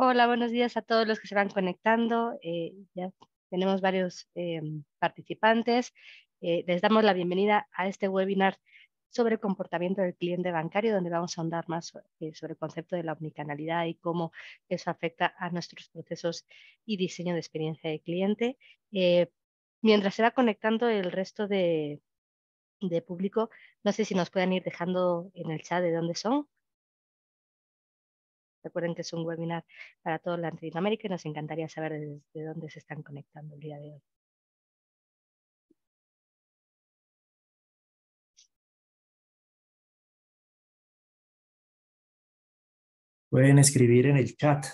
Hola, buenos días a todos los que se van conectando. Eh, ya tenemos varios em, participantes. Eh, les damos la bienvenida a este webinar sobre el comportamiento del cliente bancario, donde vamos a ahondar más eh, sobre el concepto de la omnicanalidad y cómo eso afecta a nuestros procesos y diseño de experiencia de cliente. mientras se va conectando el resto de, público, no sé si nos pueden ir dejando en el chat de dónde son Recuerden que es un webinar para toda Latinoamérica y nos encantaría saber desde dónde se están conectando el día de hoy. Pueden escribir en el chat,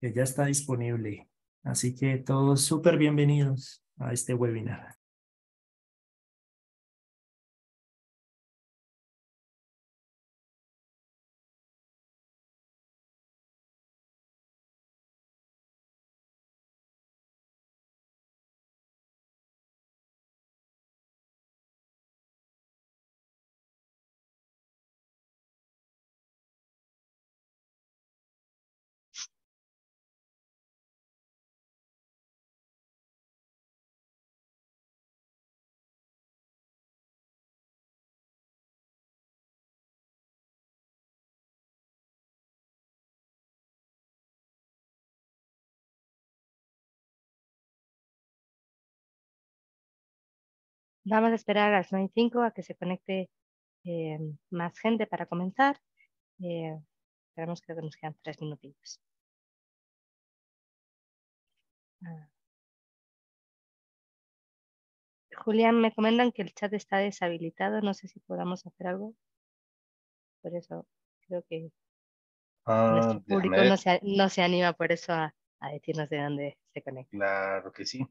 que ya está disponible. Así que todos súper bienvenidos a este webinar. Vamos a esperar a las 5 a que se conecte eh, más gente para comenzar. Eh, esperamos que nos quedan tres minutitos. Ah. Julián, me comentan que el chat está deshabilitado. No sé si podamos hacer algo. Por eso creo que ah, nuestro público no se, anima por eso a decirnos de dónde se conecta. Claro que sí.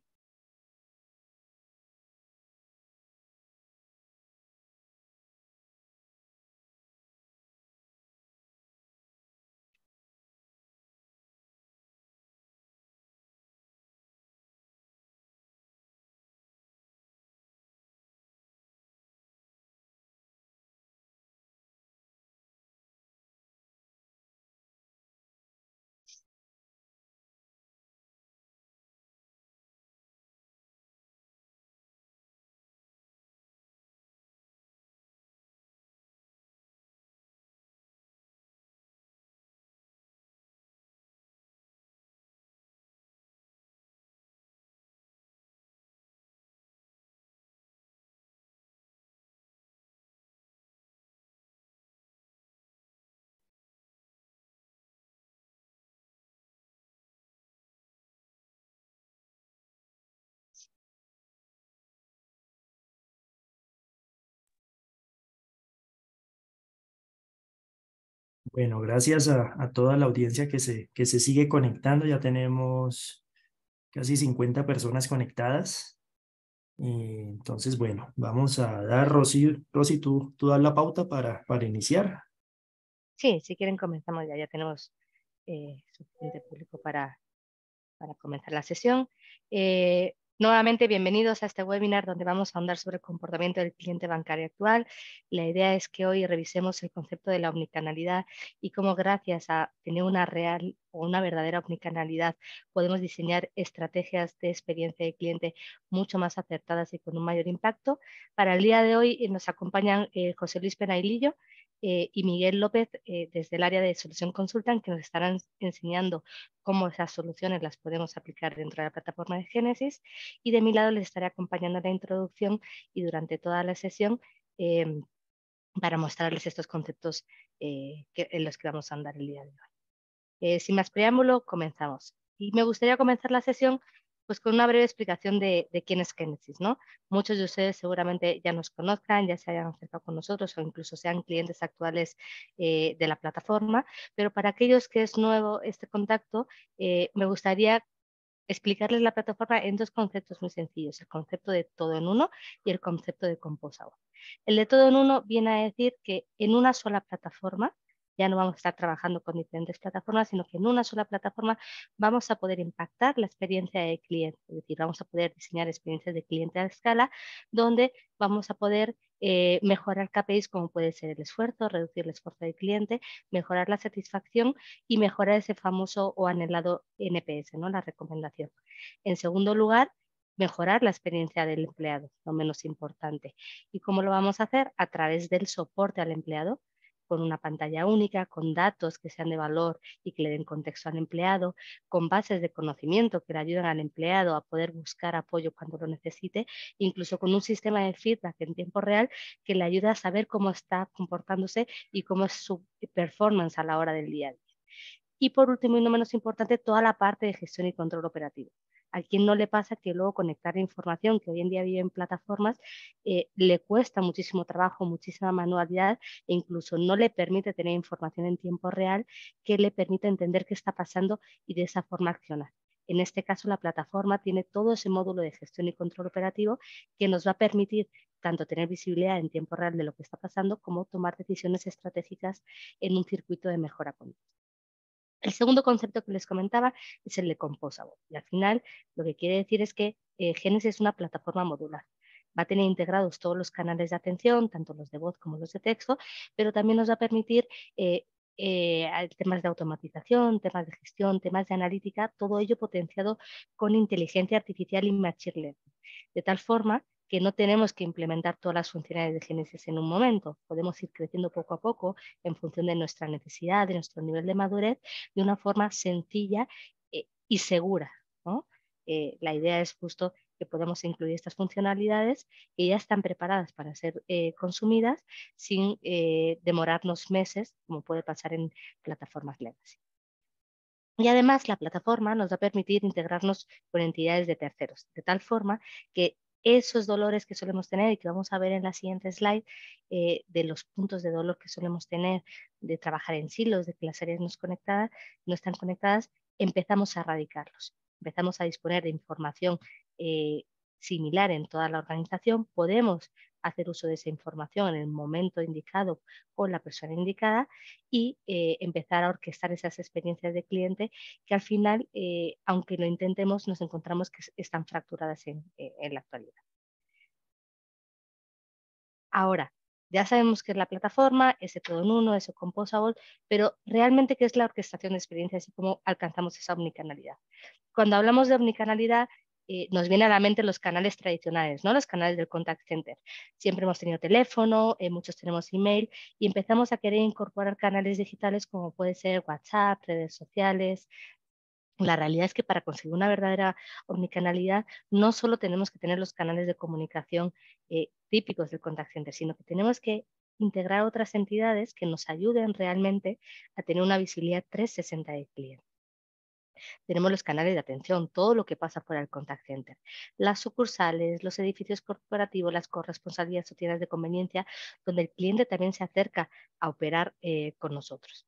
Bueno, gracias a, toda la audiencia que se, que se sigue conectando. Ya tenemos casi 50 personas conectadas. entonces, bueno, vamos a dar, Rosy, tú, tú das la pauta para, para iniciar. Sí, si quieren comenzamos ya, ya tenemos eh, suficiente público para, para comenzar la sesión. Eh, Nuevamente, bienvenidos a este webinar donde vamos a ahondar sobre el comportamiento del cliente bancario actual. La idea es que hoy revisemos el concepto de la omnicanalidad y cómo gracias a tener una real o una verdadera omnicanalidad podemos diseñar estrategias de experiencia de cliente mucho más acertadas y con un mayor impacto. Para el día de hoy eh, nos acompañan eh, José Luis Penailillo, eh, y Miguel López eh, desde el área de Solución Consultan, que nos estarán enseñando cómo esas soluciones las podemos aplicar dentro de la plataforma de Génesis. Y de mi lado les estaré acompañando en la introducción y durante toda la sesión em, para mostrarles estos conceptos eh, en los que vamos a andar el día de hoy. sin más preámbulo, comenzamos. Y me gustaría comenzar la sesión pues con una breve explicación de, quién es Genesis, ¿no? Muchos de ustedes seguramente ya nos conozcan, ya se hayan acercado con nosotros o incluso sean clientes actuales eh, de la plataforma, pero para aquellos que es nuevo este contacto, eh, me gustaría explicarles la plataforma en dos conceptos muy sencillos, el concepto de todo en uno y el concepto de Composable. El de todo en uno viene a decir que en una sola plataforma ya no vamos a estar trabajando con diferentes plataformas, sino que en una sola plataforma vamos a poder impactar la experiencia del cliente, es decir, vamos a poder diseñar experiencias de cliente a escala donde vamos a poder eh, mejorar KPIs como puede ser el esfuerzo, reducir el esfuerzo del cliente, mejorar la satisfacción y mejorar ese famoso o anhelado NPS, ¿no? la recomendación. En segundo lugar, mejorar la experiencia del empleado, lo menos importante. ¿Y cómo lo vamos a hacer? A través del soporte al empleado, con una pantalla única, con datos que sean de valor y que le den contexto al empleado, con bases de conocimiento que le ayuden al empleado a poder buscar apoyo cuando lo necesite, incluso con un sistema de feedback en tiempo real que le ayuda a saber cómo está comportándose y cómo es su performance a la hora del día a día. Y por último y no menos importante, toda la parte de gestión y control operativo. ¿A quien no le pasa que luego conectar información que hoy en día vive en plataformas eh, le cuesta muchísimo trabajo, muchísima manualidad e incluso no le permite tener información en tiempo real que le permita entender qué está pasando y de esa forma accionar? En este caso, la plataforma tiene todo ese módulo de gestión y control operativo que nos va a permitir tanto tener visibilidad en tiempo real de lo que está pasando como tomar decisiones estratégicas en un circuito de mejora continua. El segundo concepto que les comentaba es el de composable. Y al final, lo que quiere decir es que eh, Genesis es una plataforma modular va a tener integrados todos los canales de atención, tanto los de voz como los de texto, pero también nos va a permitir eh, eh, temas de automatización, temas de gestión, temas de analítica, todo ello potenciado con inteligencia artificial y machine learning, de tal forma que no tenemos que implementar todas las funcionalidades de Genesis en un momento. Podemos ir creciendo poco a poco en función de nuestra necesidad, de nuestro nivel de madurez, de una forma sencilla eh, y segura. Eh, la idea es justo que podamos incluir estas funcionalidades que ya están preparadas para ser eh, consumidas sin demorarnos meses, como puede pasar en plataformas legacy. Y además la plataforma nos va a permitir integrarnos con entidades de terceros, de tal forma que esos dolores que solemos tener y que vamos a ver en la siguiente slide, eh, de los puntos de dolor que solemos tener, de trabajar en silos, de que las áreas no, no están conectadas, empezamos a erradicarlos. Empezamos a disponer de información eh, similar en toda la organización. Podemos hacer uso de esa información en el momento indicado con la persona indicada y eh, empezar a orquestar esas experiencias de cliente que al final, eh, aunque lo intentemos, nos encontramos que están fracturadas eh, en, la actualidad. Ahora, ya sabemos qué es la plataforma, ese todo en uno, ese composable, pero realmente qué es la orquestación de experiencias y cómo alcanzamos esa omnicanalidad. Cuando hablamos de omnicanalidad, eh, nos vienen a la mente los canales tradicionales, ¿no? los canales del contact center. Siempre hemos tenido teléfono, eh, muchos tenemos email y empezamos a querer incorporar canales digitales como puede ser WhatsApp, redes sociales. La realidad es que para conseguir una verdadera omnicanalidad no solo tenemos que tener los canales de comunicación eh, típicos del contact center, sino que tenemos que integrar otras entidades que nos ayuden realmente a tener una visibilidad 360 de clientes. Tenemos los canales de atención, todo lo que pasa fuera del contact center, las sucursales, los edificios corporativos, las corresponsabilidades o tiendas de conveniencia, donde el cliente también se acerca a operar eh, con nosotros.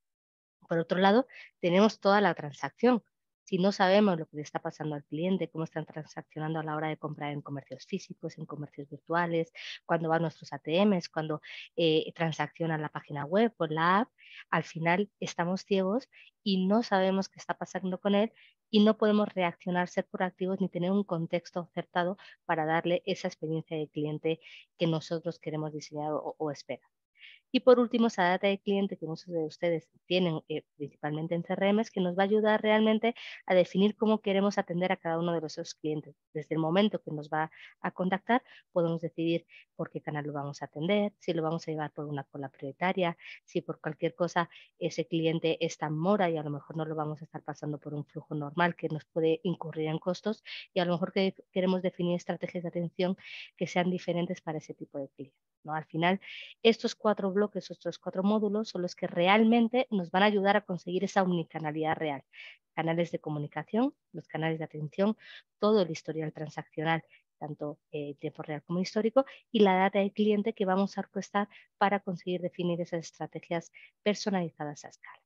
Por otro lado, tenemos toda la transacción, si no sabemos lo que le está pasando al cliente, cómo están transaccionando a la hora de comprar en comercios físicos, en comercios virtuales, cuando van nuestros ATMs, cuando eh, transaccionan la página web o la app, al final estamos ciegos y no sabemos qué está pasando con él y no podemos reaccionar, ser proactivos ni tener un contexto acertado para darle esa experiencia de cliente que nosotros queremos diseñar o, o esperar. Y por último, esa data de cliente que muchos de ustedes tienen, eh, principalmente en es que nos va a ayudar realmente a definir cómo queremos atender a cada uno de esos clientes. Desde el momento que nos va a contactar, podemos decidir por qué canal lo vamos a atender, si lo vamos a llevar por una cola prioritaria, si por cualquier cosa ese cliente está en mora y a lo mejor no lo vamos a estar pasando por un flujo normal que nos puede incurrir en costos y a lo mejor que queremos definir estrategias de atención que sean diferentes para ese tipo de clientes. Al final, estos cuatro bloques, estos cuatro módulos son los que realmente nos van a ayudar a conseguir esa omnicanalidad real. Canales de comunicación, los canales de atención, todo el historial transaccional, tanto eh, tiempo real como histórico, y la data de cliente que vamos a orquestar para conseguir definir esas estrategias personalizadas a escala.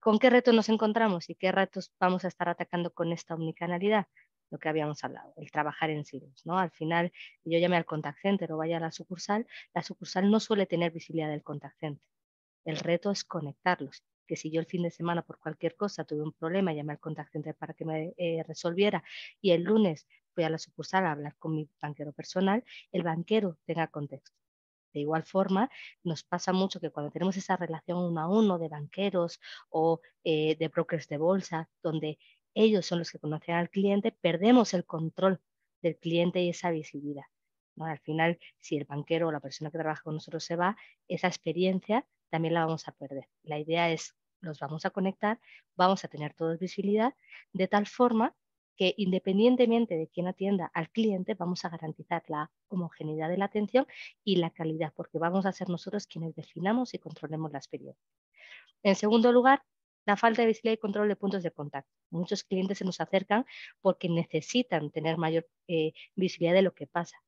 ¿Con qué retos nos encontramos y qué retos vamos a estar atacando con esta omnicanalidad? lo que habíamos hablado, el trabajar en silos, ¿no? Al final, yo llame al contact center o vaya a la sucursal, la sucursal no suele tener visibilidad del contact center. El reto es conectarlos, que si yo el fin de semana por cualquier cosa tuve un problema, llamé al contact center para que me eh, resolviera y el lunes fui a la sucursal a hablar con mi banquero personal, el banquero tenga contexto. De igual forma, nos pasa mucho que cuando tenemos esa relación uno a uno de banqueros o eh, de brokers de bolsa, donde ellos son los que conocen al cliente, perdemos el control del cliente y esa visibilidad. Al final, si el banquero o la persona que trabaja con nosotros se va, esa experiencia también la vamos a perder. La idea es, los vamos a conectar, vamos a tener toda visibilidad, de tal forma que independientemente de quién atienda al cliente, vamos a garantizar la homogeneidad de la atención y la calidad, porque vamos a ser nosotros quienes definamos y controlemos la experiencia. En segundo lugar, la falta de visibilidad y control de puntos de contacto. Muchos clientes se nos acercan porque necesitan tener mayor eh, visibilidad de lo que pasa.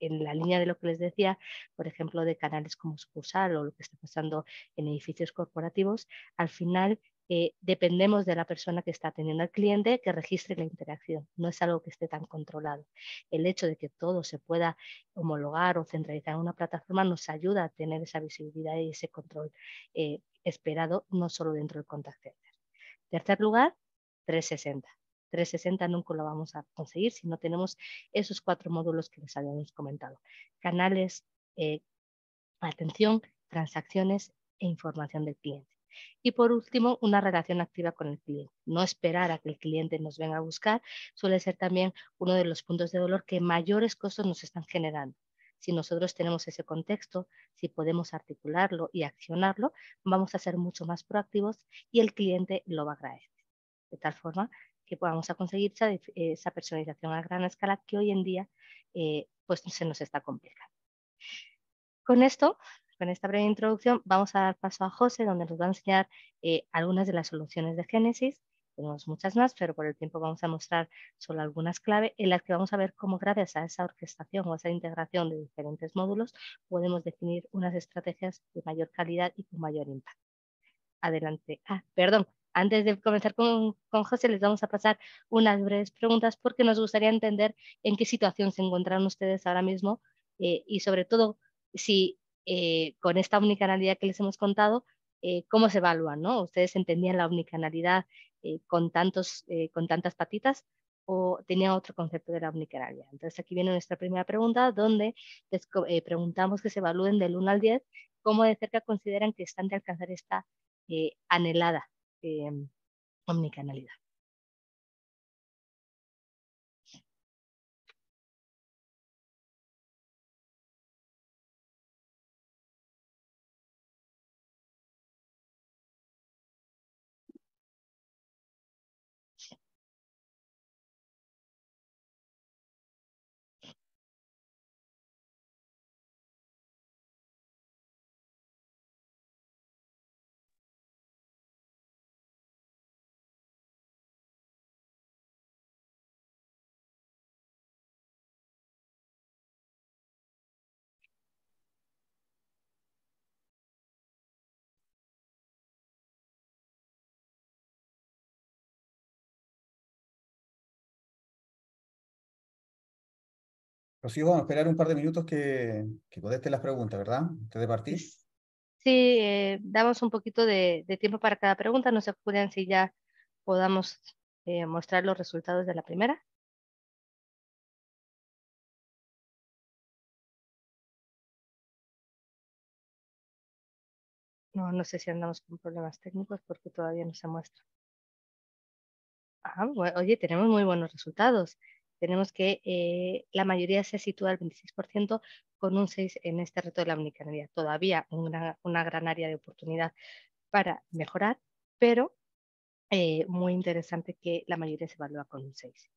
En la línea de lo que les decía, por ejemplo, de canales como Sucursal o lo que está pasando en edificios corporativos, al final eh, dependemos de la persona que está atendiendo al cliente que registre la interacción. No es algo que esté tan controlado. El hecho de que todo se pueda homologar o centralizar en una plataforma nos ayuda a tener esa visibilidad y ese control eh, esperado, no solo dentro del contact center. Tercer lugar, 360. 360 nunca lo vamos a conseguir si no tenemos esos cuatro módulos que les habíamos comentado. Canales, eh, atención, transacciones e información del cliente. Y por último, una relación activa con el cliente. No esperar a que el cliente nos venga a buscar suele ser también uno de los puntos de dolor que mayores costos nos están generando. Si nosotros tenemos ese contexto, si podemos articularlo y accionarlo, vamos a ser mucho más proactivos y el cliente lo va a agradecer. De tal forma que podamos conseguir esa, personalización a gran escala que hoy en día eh, pues se nos está complicando. Con esto en esta breve introducción vamos a dar paso a José, donde nos va a enseñar eh, algunas de las soluciones de Génesis. Tenemos muchas más, pero por el tiempo vamos a mostrar solo algunas clave en las que vamos a ver cómo gracias a esa orquestación o a esa integración de diferentes módulos podemos definir unas estrategias de mayor calidad y con mayor impacto. Adelante. Ah, perdón, antes de comenzar con, con, José, les vamos a pasar unas breves preguntas porque nos gustaría entender en qué situación se encuentran ustedes ahora mismo eh, y sobre todo si eh, con esta omnicanalidad que les hemos contado, eh, cómo se evalúan, ¿no? ¿Ustedes entendían la omnicanalidad eh, con, tantos, con tantas patitas o tenían otro concepto de la omnicanalidad? Entonces aquí viene nuestra primera pregunta, donde les preguntamos que se evalúen del 1 al 10, cómo de cerca consideran que están de alcanzar esta anhelada em, omnicanalidad. Rocío, vamos a esperar un par de minutos que, que contesten las preguntas, ¿verdad? ¿Te de Sí, eh, damos un poquito de, tiempo para cada pregunta. No se si ya podamos eh, mostrar los resultados de la primera. No, no sé si andamos con problemas técnicos porque todavía no se muestra. Ah, oye, tenemos muy buenos resultados tenemos que eh, la mayoría se sitúa al 26% con un 6% en este reto de la omnicanalidad. Todavía una, gran área de oportunidad para mejorar, pero eh, muy interesante que la mayoría se evalúa con un 6.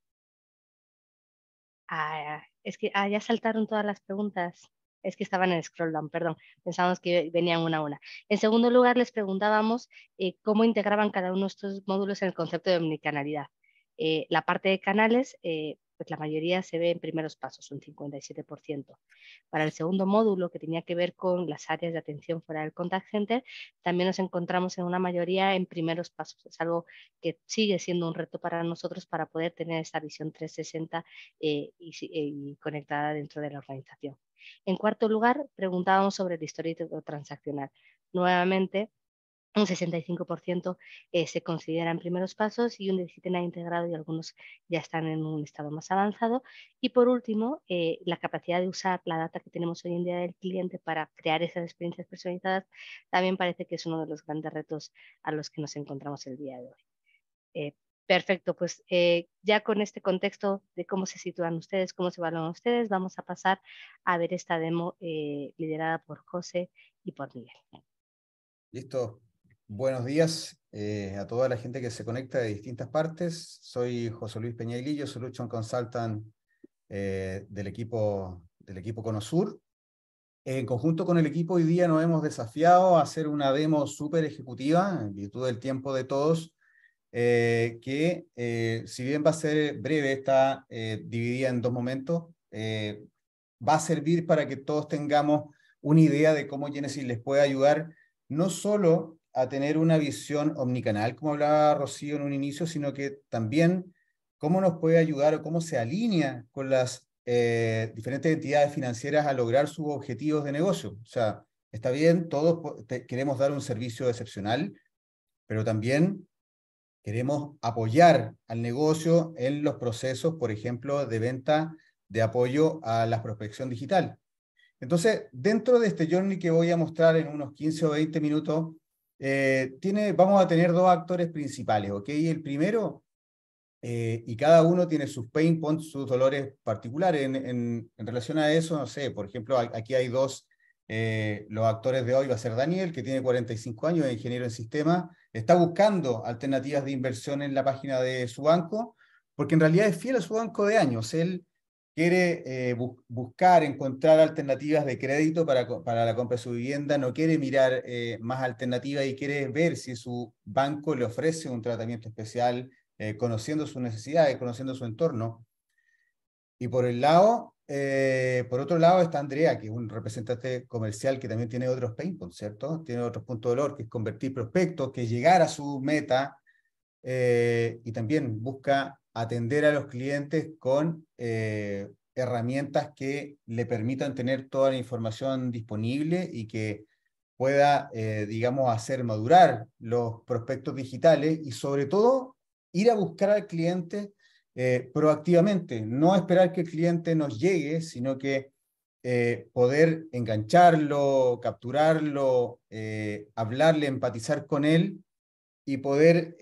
Ah, es que ah, ya saltaron todas las preguntas. Es que estaban en scroll down, perdón. Pensábamos que venían una a una. En segundo lugar, les preguntábamos eh, cómo integraban cada uno de estos módulos en el concepto de omnicanalidad. la parte de canales, pues la mayoría se ve en primeros pasos, un 57%. Para el segundo módulo, que tenía que ver con las áreas de atención fuera del contact center, también nos encontramos en una mayoría en primeros pasos. Es algo que sigue siendo un reto para nosotros para poder tener esa visión 360 eh, y, conectada dentro de la organización. En cuarto lugar, preguntábamos sobre el histórico transaccional. Nuevamente, un 65% eh, se consideran primeros pasos y un 17% ha integrado y algunos ya están en un estado más avanzado. Y por último, eh, la capacidad de usar la data que tenemos hoy en día del cliente para crear esas experiencias personalizadas también parece que es uno de los grandes retos a los que nos encontramos el día de hoy. Eh, perfecto, pues ya con este contexto de cómo se sitúan ustedes, cómo se evalúan ustedes, vamos a pasar a ver esta demo liderada por José y por Miguel. Listo, Buenos días eh, a toda la gente que se conecta de distintas partes. Soy José Luis Peña Lillo, Solution Consultant eh, del equipo del equipo Conosur. En conjunto con el equipo hoy día nos hemos desafiado a hacer una demo súper ejecutiva en virtud del tiempo de todos, eh, que si bien va a ser breve, está dividida en dos momentos, va a servir para que todos tengamos una idea de cómo Genesis les puede ayudar no solo a tener una visión omnicanal, como hablaba Rocío en un inicio, sino que también cómo nos puede ayudar o cómo se alinea con las eh, diferentes entidades financieras a lograr sus objetivos de negocio. O sea, está bien, todos queremos dar un servicio excepcional, pero también queremos apoyar al negocio en los procesos, por ejemplo, de venta de apoyo a la prospección digital. Entonces, dentro de este journey que voy a mostrar en unos 15 o 20 minutos, eh, tiene, vamos a tener dos actores principales, ¿ok? El primero, eh, y cada uno tiene sus pain points, sus dolores particulares. En, relación a eso, no sé, por ejemplo, aquí hay dos, eh, los actores de hoy va a ser Daniel, que tiene 45 años, es ingeniero en sistema está buscando alternativas de inversión en la página de su banco, porque en realidad es fiel a su banco de años. Él quiere eh, buscar, encontrar alternativas de crédito para, para, la compra de su vivienda, no quiere mirar eh, más alternativas y quiere ver si su banco le ofrece un tratamiento especial, eh, conociendo sus necesidades, conociendo su entorno. Y por el lado, por otro lado está Andrea, que es un representante comercial que también tiene otros pain points, ¿cierto? Tiene otros puntos de dolor, que es convertir prospectos, que es llegar a su meta y también busca atender a los clientes con eh, herramientas que le permitan tener toda la información disponible y que pueda, eh, digamos, hacer madurar los prospectos digitales y sobre todo ir a buscar al cliente eh, proactivamente, no esperar que el cliente nos llegue, sino que poder engancharlo, capturarlo, hablarle, empatizar con él y poder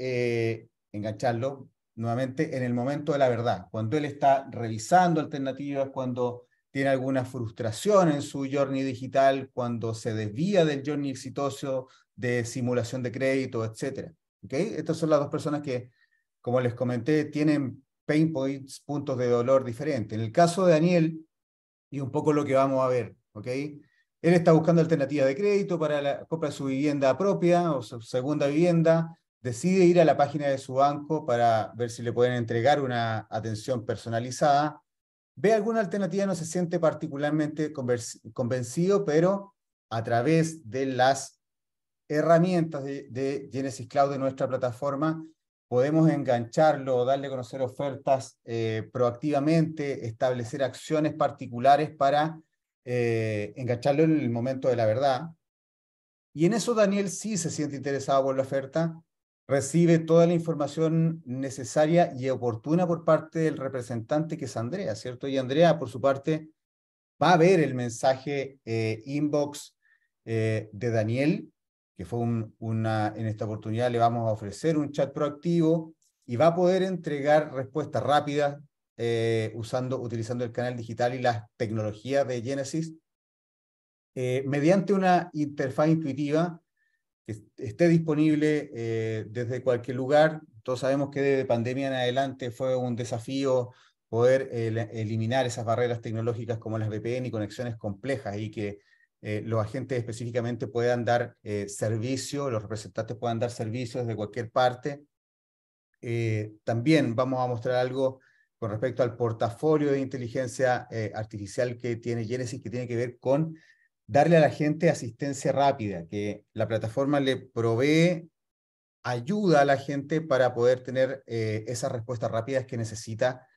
engancharlo, nuevamente en el momento de la verdad, cuando él está revisando alternativas, cuando tiene alguna frustración en su journey digital, cuando se desvía del journey exitoso de simulación de crédito, etc. Estas son las dos personas que, como les comenté, tienen pain points, puntos de dolor diferentes. En el caso de Daniel, y un poco lo que vamos a ver, ¿okay? él está buscando alternativas de crédito para la compra de su vivienda propia o su segunda vivienda, decide ir a la página de su banco para ver si le pueden entregar una atención personalizada, ve alguna alternativa, no se siente particularmente convencido, pero a través de las herramientas de, Genesis Cloud de nuestra plataforma, podemos engancharlo, darle a conocer ofertas eh, proactivamente, establecer acciones particulares para eh, engancharlo en el momento de la verdad. Y en eso Daniel sí se siente interesado por la oferta, recibe toda la información necesaria y oportuna por parte del representante que es Andrea, ¿cierto? Y Andrea, por su parte, va a ver el mensaje eh, inbox eh, de Daniel, que fue una, en esta oportunidad le vamos a ofrecer un chat proactivo y va a poder entregar respuestas rápidas eh, usando, utilizando el canal digital y las tecnologías de Genesis mediante una interfaz intuitiva que esté disponible eh, desde cualquier lugar. Todos sabemos que desde pandemia en adelante fue un desafío poder eh, eliminar esas barreras tecnológicas como las VPN y conexiones complejas y que eh, los agentes específicamente puedan dar servicio, los representantes puedan dar servicio desde cualquier parte. también vamos a mostrar algo con respecto al portafolio de inteligencia artificial que tiene Genesis, que tiene que ver con darle a la gente asistencia rápida, que la plataforma le provee ayuda a la gente para poder tener eh, esas respuestas rápidas que necesita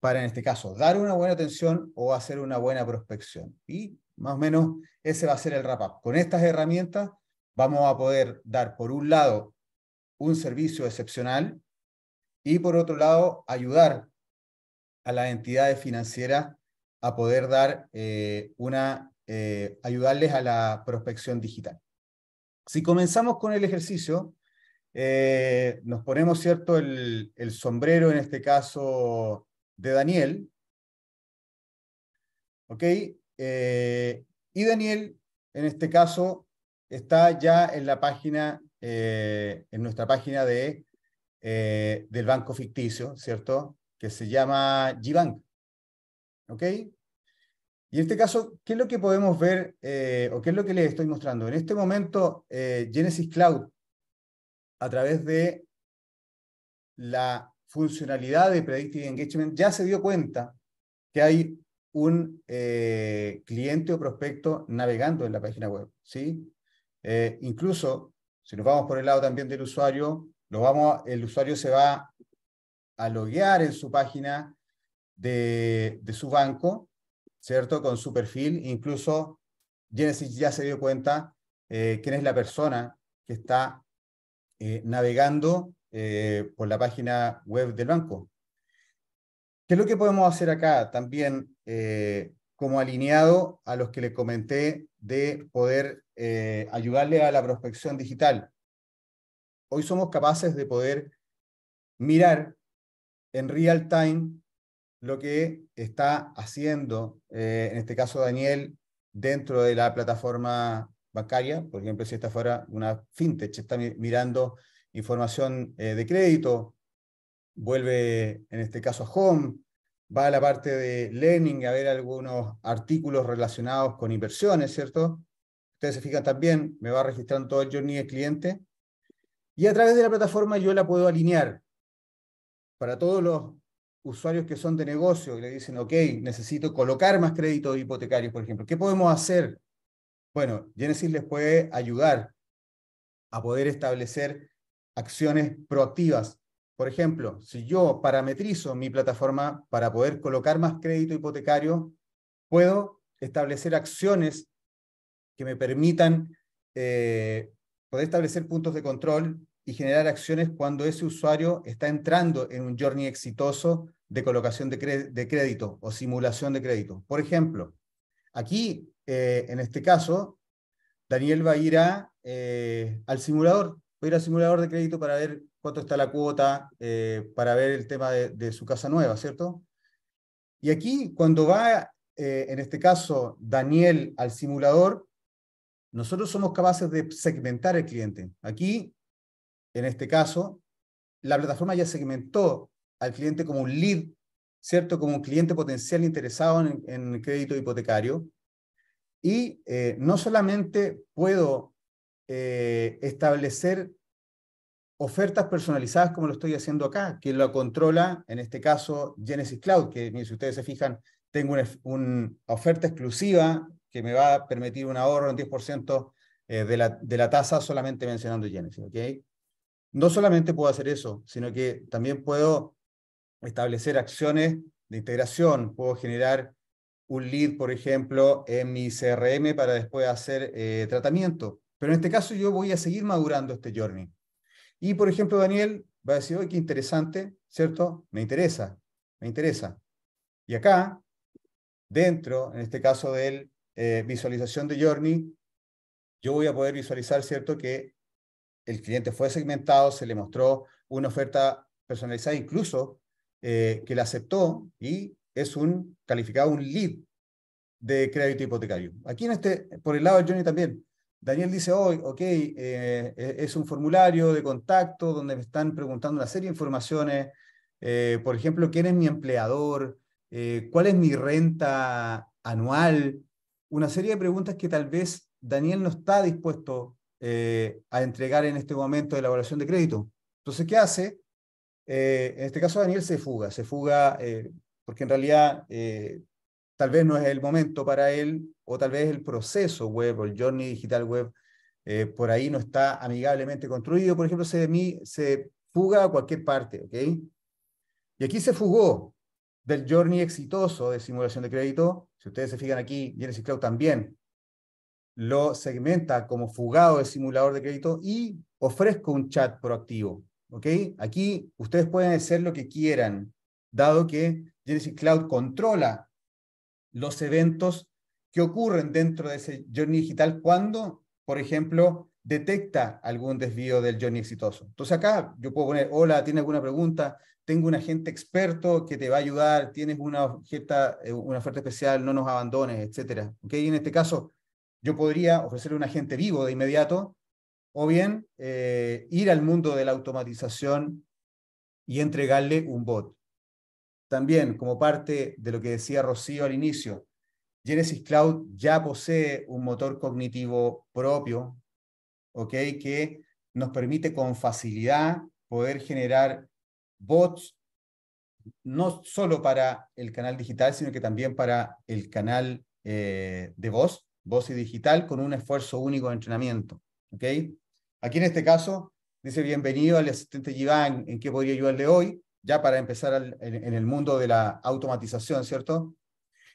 para, en este caso, dar una buena atención o hacer una buena prospección. Y más o menos ese va a ser el wrap -up. Con estas herramientas vamos a poder dar, por un lado, un servicio excepcional y, por otro lado, ayudar a las entidades financieras a poder dar eh, una eh, ayudarles a la prospección digital. Si comenzamos con el ejercicio, eh, nos ponemos, ¿cierto?, el, sombrero, en este caso, de Daniel. ¿Ok? Eh, y Daniel, en este caso, está ya en la página, en nuestra página de, del banco ficticio, ¿cierto? Que se llama G-Bank ¿Ok? Y en este caso, ¿qué es lo que podemos ver eh, o qué es lo que les estoy mostrando? En este momento, eh, Genesis Cloud, a través de la funcionalidad de Predictive Engagement, ya se dio cuenta que hay un eh, cliente o prospecto navegando en la página web. ¿sí? incluso, si nos vamos por el lado también del usuario, vamos el usuario se va a loguear en su página de, su banco ¿cierto? Con su perfil, incluso Genesis ya se dio cuenta eh, quién es la persona que está eh, navegando eh, por la página web del banco. ¿Qué es lo que podemos hacer acá? También como alineado a los que le comenté de poder ayudarle a la prospección digital. Hoy somos capaces de poder mirar en real time lo que está haciendo, eh, en este caso Daniel, dentro de la plataforma bancaria, por ejemplo, si esta fuera una fintech, está mirando información eh, de crédito, vuelve en este caso a Home, va a la parte de Learning a ver algunos artículos relacionados con inversiones, ¿cierto? Ustedes se fijan también, me va a registrando todo el journey del cliente. Y a través de la plataforma yo la puedo alinear para todos los usuarios que son de negocio y le dicen, ok, necesito colocar más crédito hipotecario, por ejemplo, ¿qué podemos hacer? Bueno, Genesis les puede ayudar a poder establecer acciones proactivas. Por ejemplo, si yo parametrizo mi plataforma para poder colocar más crédito hipotecario, puedo establecer acciones que me permitan eh, poder establecer puntos de control y generar acciones cuando ese usuario está entrando en un journey exitoso de colocación de, crédito o simulación de crédito. Por ejemplo, aquí, eh, en este caso, Daniel va a ir eh, al simulador, va a ir al simulador de crédito para ver cuánto está la cuota, eh, para ver el tema de, de, su casa nueva, ¿cierto? Y aquí, cuando va, en este caso, Daniel al simulador, nosotros somos capaces de segmentar el cliente. Aquí, en este caso, la plataforma ya segmentó al cliente como un lead, ¿cierto? Como un cliente potencial interesado en, crédito hipotecario. Y eh, no solamente puedo eh, establecer ofertas personalizadas como lo estoy haciendo acá, quien lo controla, en este caso, Genesis Cloud, que si ustedes se fijan, tengo una, oferta exclusiva que me va a permitir un ahorro en 10% eh, de, la, de la tasa solamente mencionando Genesis. ¿ok? No solamente puedo hacer eso, sino que también puedo establecer acciones de integración. Puedo generar un lead, por ejemplo, en mi CRM para después hacer eh, tratamiento. Pero en este caso yo voy a seguir madurando este journey. Y, por ejemplo, Daniel va a decir, oye, qué interesante, ¿cierto? Me interesa, me interesa. Y acá, dentro, en este caso de eh, visualización de journey, yo voy a poder visualizar, ¿cierto? Que el cliente fue segmentado, se le mostró una oferta personalizada, incluso eh, que la aceptó y es un calificado, un lead de crédito hipotecario. Aquí en este, por el lado de Johnny también, Daniel dice hoy, oh, ok, eh, e-, es un formulario de contacto donde me están preguntando una serie de informaciones, eh, por ejemplo, quién es mi empleador, cuál es mi renta anual, una serie de preguntas que tal vez Daniel no está dispuesto a entregar en este momento de elaboración de crédito. Entonces, ¿qué hace? Eh, en este caso Daniel se fuga, se fuga eh, porque en realidad eh, tal vez no es el momento para él o tal vez el proceso web o el journey digital web por ahí no está amigablemente construido, por ejemplo, se, se fuga a cualquier parte, ¿ok? Y aquí se fugó del journey exitoso de simulación de crédito, si ustedes se fijan aquí, Genesis Cloud también lo segmenta como fugado de simulador de crédito y ofrezco un chat proactivo. ¿ok? Aquí ustedes pueden hacer lo que quieran, dado que Genesis Cloud controla los eventos que ocurren dentro de ese journey digital cuando, por ejemplo, detecta algún desvío del journey exitoso. Entonces acá yo puedo poner, hola, ¿tienes alguna pregunta? Tengo un agente experto que te va a ayudar, tienes una eh, oferta, especial, no nos abandones, etc. Ok, en este caso, yo podría ofrecerle un agente vivo de inmediato o bien eh, ir al mundo de la automatización y entregarle un bot. También, como parte de lo que decía Rocío al inicio, Genesis Cloud ya posee un motor cognitivo propio, Que nos permite con facilidad poder generar bots, no solo para el canal digital, sino que también para el canal eh, de voz, voz y digital, con un esfuerzo único de entrenamiento, ¿ok? Aquí en este caso dice bienvenido al asistente Giván ¿en qué podría ayudarle hoy? Ya para empezar en, el mundo de la automatización, ¿cierto?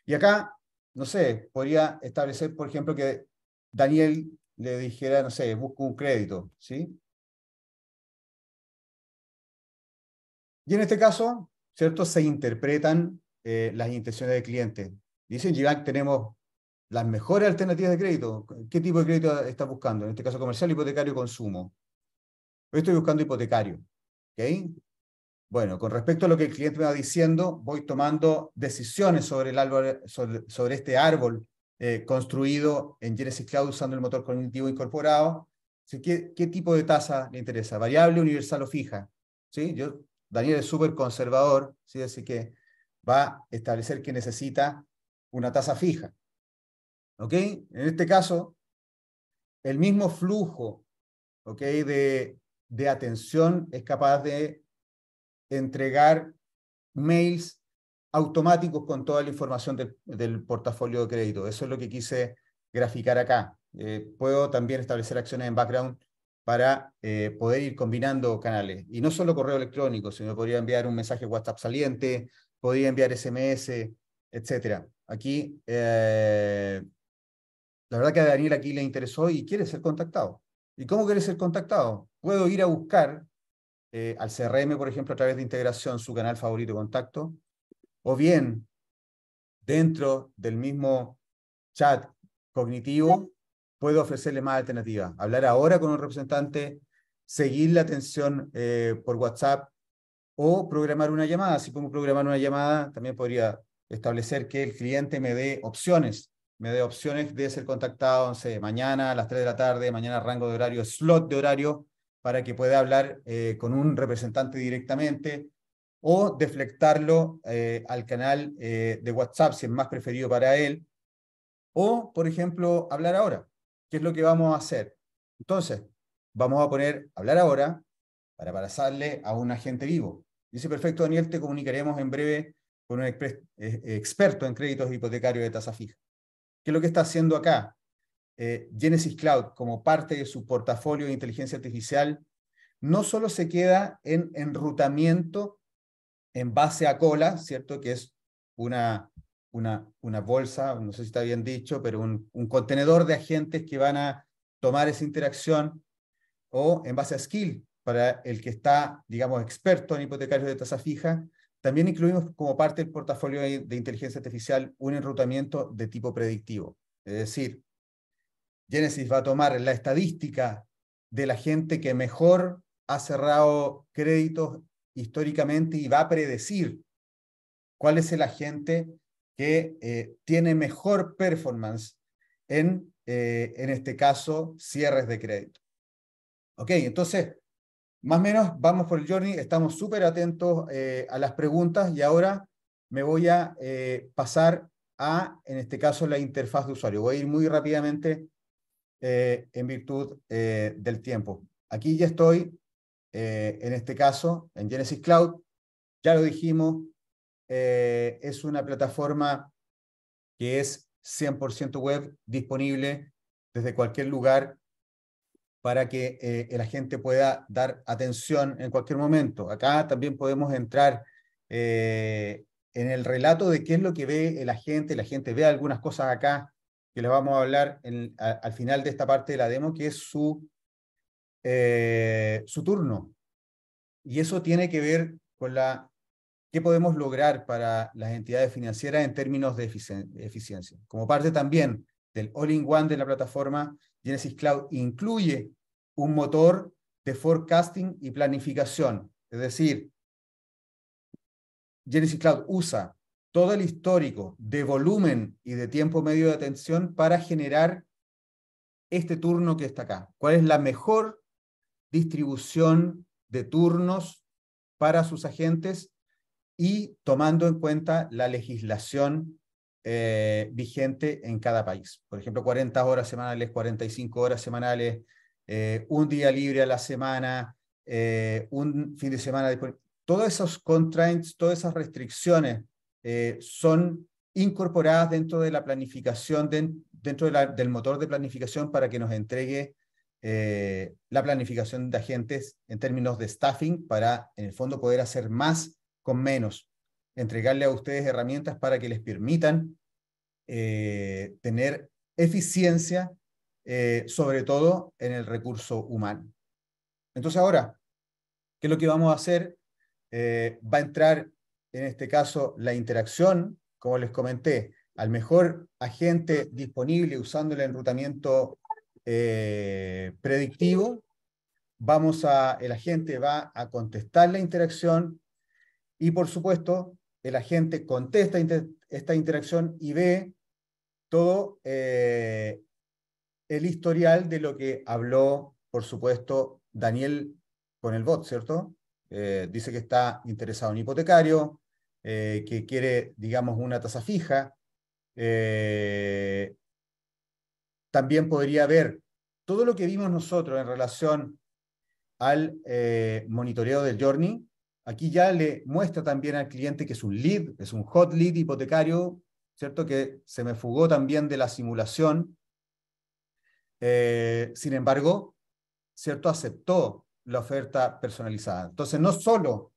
Y acá, no sé, podría establecer, por ejemplo, que Daniel le dijera, no sé, busco un crédito, ¿sí? Y en este caso, ¿cierto? Se interpretan eh, las intenciones del cliente. Dicen, Giván, tenemos las mejores alternativas de crédito. ¿Qué tipo de crédito estás buscando? En este caso comercial, hipotecario, consumo. Hoy estoy buscando hipotecario. okay Bueno, con respecto a lo que el cliente me va diciendo, voy tomando decisiones sobre, el sobre, este árbol eh, construido en Genesis Cloud usando el motor cognitivo incorporado. ¿Qué, tipo de tasa le interesa? ¿Variable, universal o fija? ¿Sí? Yo, Daniel es súper conservador, ¿sí? así que va a establecer que necesita una tasa fija. En este caso, el mismo flujo de, atención es capaz de entregar mails automáticos con toda la información del, portafolio de crédito. Eso es lo que quise graficar acá. Eh, puedo también establecer acciones en background para eh, poder ir combinando canales. Y no solo correo electrónico, sino podría enviar un mensaje WhatsApp saliente, podría enviar SMS, etc. Aquí eh, la verdad que a Daniel aquí le interesó y quiere ser contactado. ¿Y cómo quiere ser contactado? Puedo ir a buscar eh, al CRM, por ejemplo, a través de integración, su canal favorito de contacto, o bien dentro del mismo chat cognitivo, puedo ofrecerle más alternativas. Hablar ahora con un representante, seguir la atención eh, por WhatsApp o programar una llamada. Si pongo programar una llamada, también podría establecer que el cliente me dé opciones me da opciones de ser contactado, mañana a las 3 de la tarde, mañana rango de horario, slot de horario, para que pueda hablar eh, con un representante directamente o deflectarlo eh, al canal eh, de WhatsApp si es más preferido para él, o, por ejemplo, hablar ahora, que es lo que vamos a hacer. Entonces, vamos a poner hablar ahora para pasarle a un agente vivo. Dice, perfecto, Daniel, te comunicaremos en breve con un experto en créditos hipotecarios de tasa fija. ¿Qué es lo que está haciendo acá? Eh, Genesis Cloud, como parte de su portafolio de inteligencia artificial, no solo se queda en enrutamiento en base a cola, ¿cierto? Que es una, una, una bolsa, no sé si está bien dicho, pero un, un contenedor de agentes que van a tomar esa interacción, o en base a skill, para el que está, digamos, experto en hipotecarios de tasa fija, también incluimos como parte del portafolio de inteligencia artificial un enrutamiento de tipo predictivo. Es decir, Genesis va a tomar la estadística de la gente que mejor ha cerrado créditos históricamente y va a predecir cuál es el agente que eh, tiene mejor performance en, eh, en este caso, cierres de crédito. Ok, entonces, más o menos, vamos por el journey, estamos súper atentos eh, a las preguntas y ahora me voy a eh, pasar a, en este caso, la interfaz de usuario. Voy a ir muy rápidamente eh, en virtud del tiempo. Aquí ya estoy, en este caso, en Genesis Cloud. Ya lo dijimos, es una plataforma que es 100% web, disponible desde cualquier lugar para que eh, la gente pueda dar atención en cualquier momento. Acá también podemos entrar eh, en el relato de qué es lo que ve la gente. La gente ve algunas cosas acá que les vamos a hablar al final de esta parte de la demo, que es su, eh, su turno. Y eso tiene que ver con la qué podemos lograr para las entidades financieras en términos de eficiencia. Como parte también del all-in-one de la plataforma, Genesis Cloud incluye un motor de forecasting y planificación. Es decir, Genesis Cloud usa todo el histórico de volumen y de tiempo medio de atención para generar este turno que está acá. ¿Cuál es la mejor distribución de turnos para sus agentes y tomando en cuenta la legislación eh, vigente en cada país. Por ejemplo, 40 horas semanales, 45 horas semanales, eh, un día libre a la semana, eh, un fin de semana Todos esos constraints, todas esas restricciones son incorporadas dentro de la planificación, dentro del motor de planificación para que nos entregue la planificación de agentes en términos de staffing para, en el fondo, poder hacer más con menos entregarle a ustedes herramientas para que les permitan eh, tener eficiencia, eh, sobre todo en el recurso humano. Entonces ahora, ¿qué es lo que vamos a hacer? Eh, va a entrar, en este caso, la interacción, como les comenté, al mejor agente disponible usando el enrutamiento predictivo. Vamos a, el agente va a contestar la interacción y, por supuesto, el la gente contesta esta interacción y ve todo eh, el historial de lo que habló, por supuesto, Daniel con el bot, ¿cierto? Eh, dice que está interesado en hipotecario, eh, que quiere, digamos, una tasa fija. también podría ver todo lo que vimos nosotros en relación al monitoreo del journey, Aquí ya le muestra también al cliente que es un lead, es un hot lead hipotecario, ¿cierto? Que se me fugó también de la simulación. Eh, sin embargo, ¿cierto? Aceptó la oferta personalizada. Entonces, no solo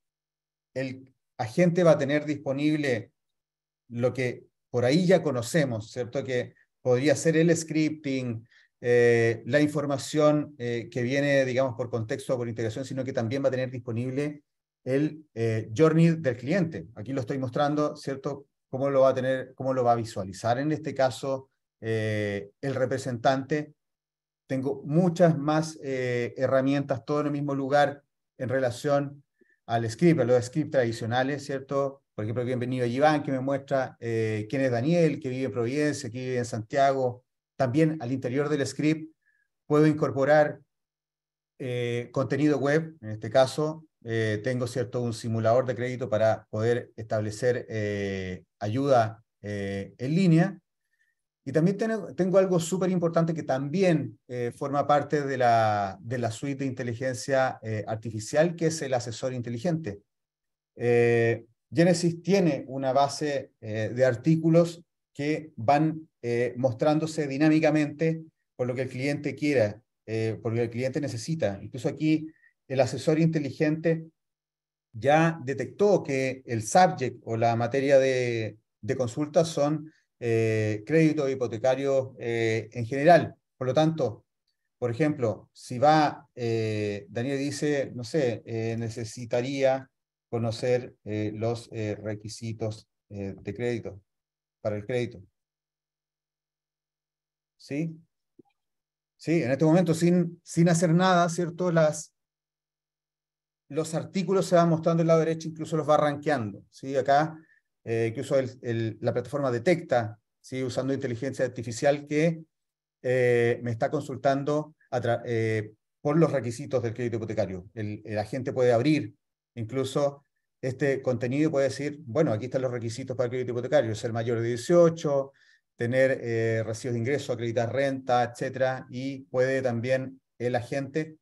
el agente va a tener disponible lo que por ahí ya conocemos, ¿cierto? Que podría ser el scripting, eh, la información eh, que viene, digamos, por contexto o por integración, sino que también va a tener disponible el eh, journey del cliente. Aquí lo estoy mostrando, ¿cierto? Cómo lo va a tener, cómo lo va a visualizar en este caso eh, el representante. Tengo muchas más eh, herramientas, todo en el mismo lugar en relación al script, a los scripts tradicionales, ¿cierto? Por ejemplo, bienvenido a Iván, que me muestra quién es Daniel, que vive en Providencia, que vive en Santiago. También al interior del script puedo incorporar eh, contenido web, en este caso, eh, tengo cierto un simulador de crédito para poder establecer eh, ayuda en línea. Y también tengo, algo súper importante que también forma parte de la, de la, suite de inteligencia artificial, que es el asesor inteligente. Genesis tiene una base de artículos que van mostrándose dinámicamente por lo que el cliente quiera eh, porque el cliente necesita. Incluso aquí el asesor inteligente ya detectó que el subject o la materia de, consulta son eh, crédito hipotecario eh, en general. Por lo tanto, por ejemplo, si va, Daniel dice, no sé, necesitaría conocer los requisitos de crédito, para el crédito. ¿Sí? ¿sí? En este momento, sin, sin hacer nada, ¿cierto? Las, los artículos se van mostrando en lado derecho, incluso los va rankeando, ¿sí? Acá, eh, incluso la plataforma detecta, ¿sí? Usando inteligencia artificial que eh, me está consultando eh, por los requisitos del crédito hipotecario. El, agente puede abrir incluso este contenido y puede decir, bueno, aquí están los requisitos para el crédito hipotecario, es el mayor de 18, tener eh, recibos de ingreso, acreditar renta, etcétera, y puede también el agente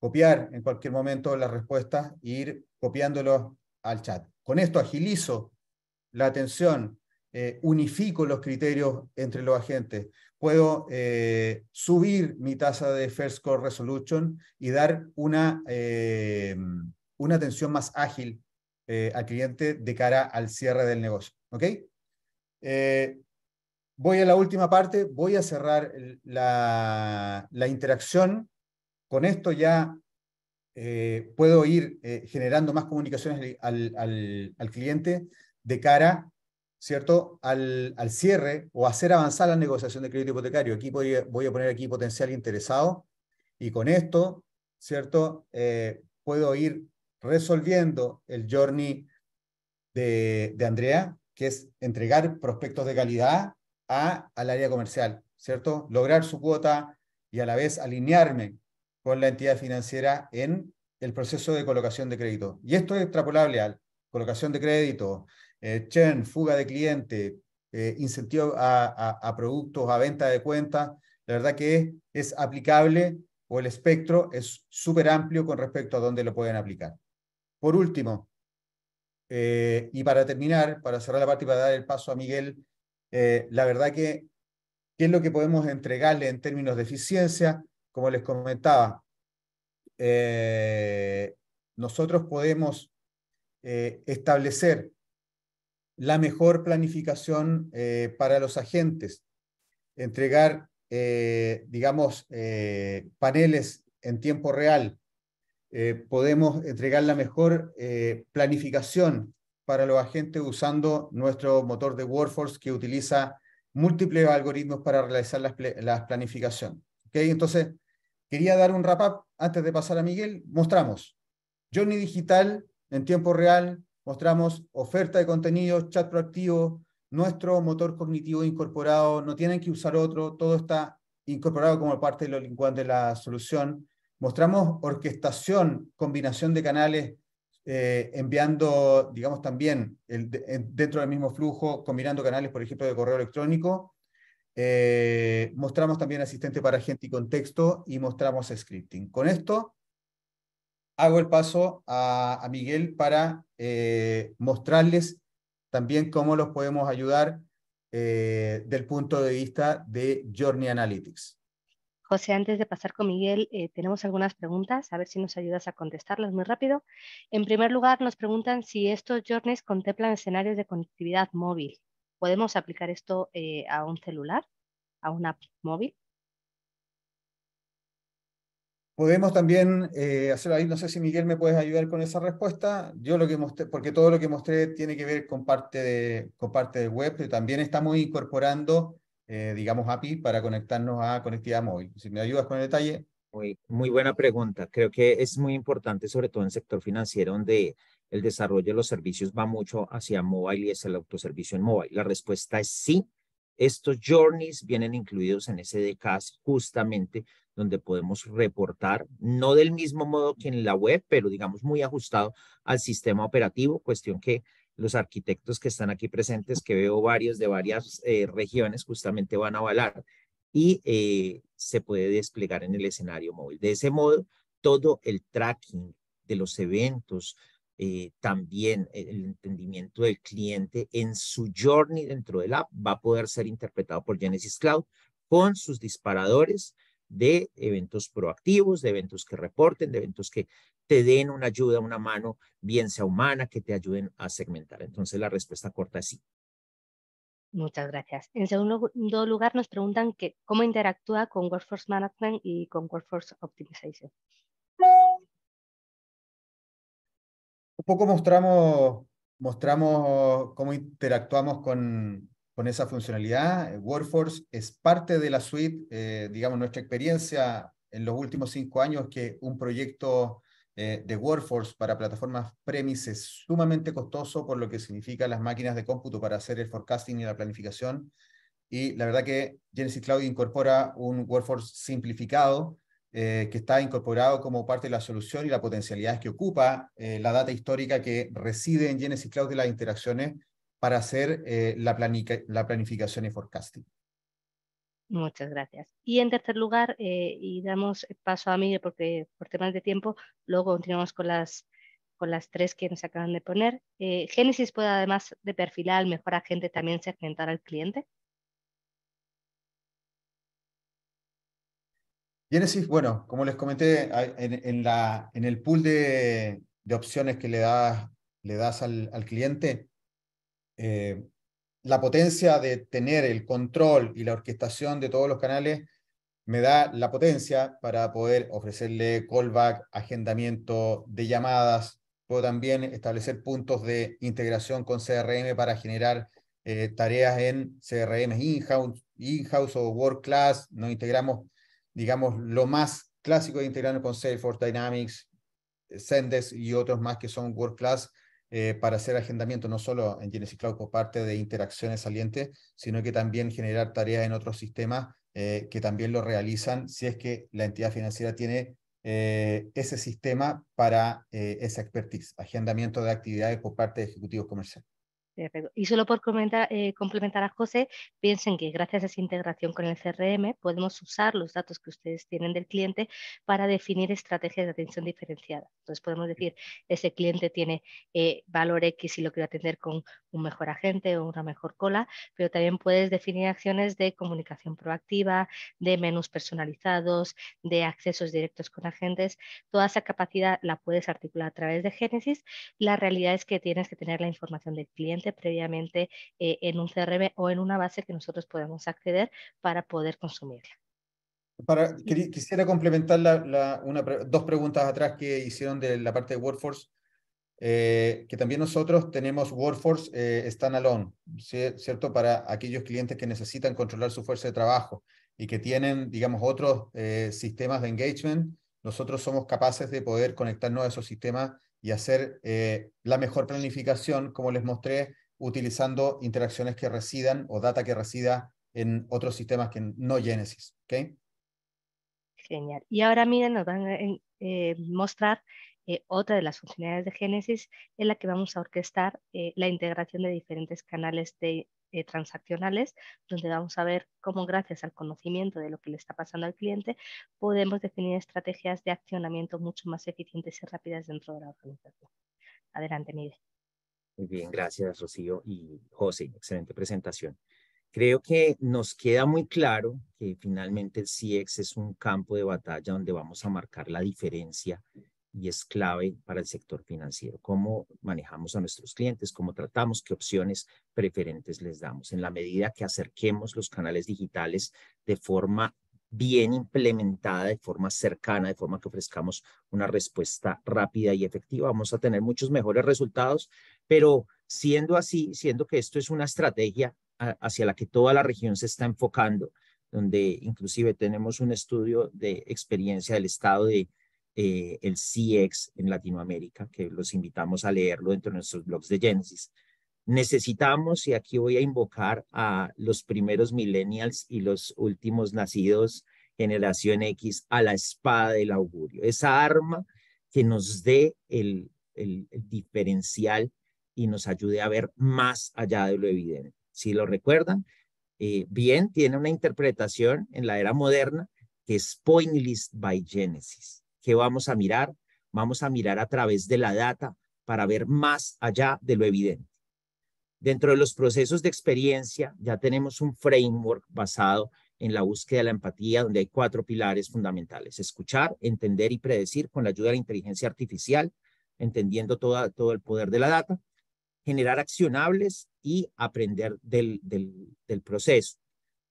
copiar en cualquier momento las respuestas e ir copiándolos al chat. Con esto agilizo la atención, eh, unifico los criterios entre los agentes, puedo eh, subir mi tasa de First core Resolution y dar una, una atención más ágil al cliente de cara al cierre del negocio. ¿Ok? voy a la última parte, voy a cerrar la, interacción. Con esto ya eh, puedo ir eh, generando más comunicaciones al, cliente de cara ¿cierto? Al, cierre o hacer avanzar la negociación de crédito hipotecario. Aquí voy a, poner aquí potencial interesado y con esto ¿cierto? Eh, puedo ir resolviendo el journey de, de Andrea, que es entregar prospectos de calidad a, al área comercial, ¿cierto? Lograr su cuota y a la vez alinearme con la entidad financiera en el proceso de colocación de crédito. Y esto es extrapolable a colocación de crédito, eh, churn, fuga de cliente, eh, incentivo a, productos, a venta de cuentas. La verdad que es, aplicable o el espectro es súper amplio con respecto a dónde lo pueden aplicar. Por último, eh, y para terminar, para cerrar la parte y para dar el paso a Miguel, eh, la verdad que, ¿qué es lo que podemos entregarle en términos de eficiencia? Como les comentaba, eh, nosotros podemos eh, establecer la mejor planificación para los agentes, entregar, digamos, paneles en tiempo real, podemos entregar la mejor planificación para los agentes usando nuestro motor de Workforce que utiliza múltiples algoritmos para realizar la planificación. ¿Okay? Entonces, quería dar un wrap-up antes de pasar a Miguel. Mostramos Journey Digital en tiempo real, mostramos oferta de contenido, chat proactivo, nuestro motor cognitivo incorporado, no tienen que usar otro, todo está incorporado como parte de de la solución. Mostramos orquestación, combinación de canales eh, enviando, digamos, también dentro del mismo flujo, combinando canales, por ejemplo, de correo electrónico. Eh, mostramos también asistente para gente y contexto y mostramos scripting. Con esto hago el paso a, Miguel para eh, mostrarles también cómo los podemos ayudar del punto de vista de Journey Analytics. José, antes de pasar con Miguel, eh, tenemos algunas preguntas, a ver si nos ayudas a contestarlas muy rápido. En primer lugar, nos preguntan si estos journeys contemplan escenarios de conectividad móvil. ¿Podemos aplicar esto eh, a un celular, a una app móvil? Podemos también eh, hacer ahí, no sé si Miguel me puedes ayudar con esa respuesta. Yo lo que mostré, porque todo lo que mostré tiene que ver con parte de, con parte de web, pero también estamos incorporando eh, digamos, API para conectarnos a conectividad móvil. Si me ayudas con el detalle. Muy, muy buena pregunta. Creo que es muy importante, sobre todo en el sector financiero, donde el desarrollo de los servicios va mucho hacia mobile y es el autoservicio en mobile. La respuesta es sí. Estos journeys vienen incluidos en SDKs justamente donde podemos reportar, no del mismo modo que en la web, pero digamos muy ajustado al sistema operativo, cuestión que los arquitectos que están aquí presentes, que veo varios de varias eh, regiones, justamente van a avalar y eh, se puede desplegar en el escenario móvil. De ese modo, todo el tracking de los eventos, eh, también el entendimiento del cliente en su journey dentro del app va a poder ser interpretado por Genesis Cloud con sus disparadores de eventos proactivos, de eventos que reporten, de eventos que te den una ayuda, una mano, bien sea humana, que te ayuden a segmentar. Entonces la respuesta corta es sí. Muchas gracias. En segundo lugar, nos preguntan que, cómo interactúa con Workforce Management y con Workforce Optimization. Un poco mostramos, mostramos cómo interactuamos con, con esa funcionalidad. Workforce es parte de la suite, eh, digamos, nuestra experiencia en los últimos cinco años que un proyecto eh, de Workforce para plataformas premises sumamente costoso por lo que significa las máquinas de cómputo para hacer el forecasting y la planificación. Y la verdad que Genesis Cloud incorpora un Workforce simplificado eh, que está incorporado como parte de la solución y la potencialidad que ocupa eh, la data histórica que reside en Genesis Cloud de las interacciones para hacer la, la planificación y forecasting. Muchas gracias. Y en tercer lugar, eh, y damos paso a Miguel porque por temas de tiempo, luego continuamos con las, con las tres que nos acaban de poner. Eh, Génesis puede, además de perfilar al mejor agente, también segmentar al cliente. Génesis, bueno, como les comenté, en, la, en el pool de, opciones que le das, le das al, cliente, eh, la potencia de tener el control y la orquestación de todos los canales me da la potencia para poder ofrecerle callback, agendamiento de llamadas. Puedo también establecer puntos de integración con CRM para generar eh, tareas en CRM in-house in -house o work Class. Nos integramos, digamos, lo más clásico de integrarnos con Salesforce Dynamics, Sendes y otros más que son work Class eh, para hacer agendamiento no solo en Genesis Cloud por parte de interacciones salientes, sino que también generar tareas en otros sistemas eh, que también lo realizan si es que la entidad financiera tiene eh, ese sistema para esa expertise, agendamiento de actividades por parte de ejecutivos comerciales. Y solo por eh, complementar a José, piensen que gracias a esa integración con el CRM podemos usar los datos que ustedes tienen del cliente para definir estrategias de atención diferenciada. Entonces podemos decir, ese cliente tiene eh, valor X y lo quiero atender con un mejor agente o una mejor cola, pero también puedes definir acciones de comunicación proactiva, de menús personalizados, de accesos directos con agentes. Toda esa capacidad la puedes articular a través de Génesis. La realidad es que tienes que tener la información del cliente previamente eh, en un CRM o en una base que nosotros podamos acceder para poder consumirla. quisiera complementar dos preguntas atrás que hicieron de la parte de Workforce eh, que también nosotros tenemos Workforce eh, Standalone, ¿cierto? Para aquellos clientes que necesitan controlar su fuerza de trabajo y que tienen, digamos, otros eh, sistemas de engagement, nosotros somos capaces de poder conectarnos a esos sistemas y hacer eh, la mejor planificación, como les mostré, utilizando interacciones que residan o data que resida en otros sistemas que no Genesis. ¿okay? Genial. Y ahora, miren, nos van a mostrar eh, otra de las funcionalidades de Génesis en la que vamos a orquestar eh, la integración de diferentes canales de, eh, transaccionales, donde vamos a ver cómo gracias al conocimiento de lo que le está pasando al cliente podemos definir estrategias de accionamiento mucho más eficientes y rápidas dentro de la organización. Adelante, mide Muy bien, gracias Rocío y José, excelente presentación. Creo que nos queda muy claro que finalmente el CX e es un campo de batalla donde vamos a marcar la diferencia y es clave para el sector financiero. Cómo manejamos a nuestros clientes, cómo tratamos, qué opciones preferentes les damos. En la medida que acerquemos los canales digitales de forma bien implementada, de forma cercana, de forma que ofrezcamos una respuesta rápida y efectiva, vamos a tener muchos mejores resultados, pero siendo así, siendo que esto es una estrategia hacia la que toda la región se está enfocando, donde inclusive tenemos un estudio de experiencia del estado de eh, el CX en Latinoamérica, que los invitamos a leerlo dentro de nuestros blogs de Genesis. Necesitamos, y aquí voy a invocar a los primeros millennials y los últimos nacidos generación X, a la espada del augurio, esa arma que nos dé el, diferencial y nos ayude a ver más allá de lo evidente. Si lo recuerdan, eh, bien, tiene una interpretación en la era moderna que es Pointless by Genesis ¿Qué vamos a mirar? Vamos a mirar a través de la data para ver más allá de lo evidente. Dentro de los procesos de experiencia ya tenemos un framework basado en la búsqueda de la empatía, donde hay cuatro pilares fundamentales. Escuchar, entender y predecir con la ayuda de la inteligencia artificial, entendiendo toda, todo el poder de la data, generar accionables y aprender del, del proceso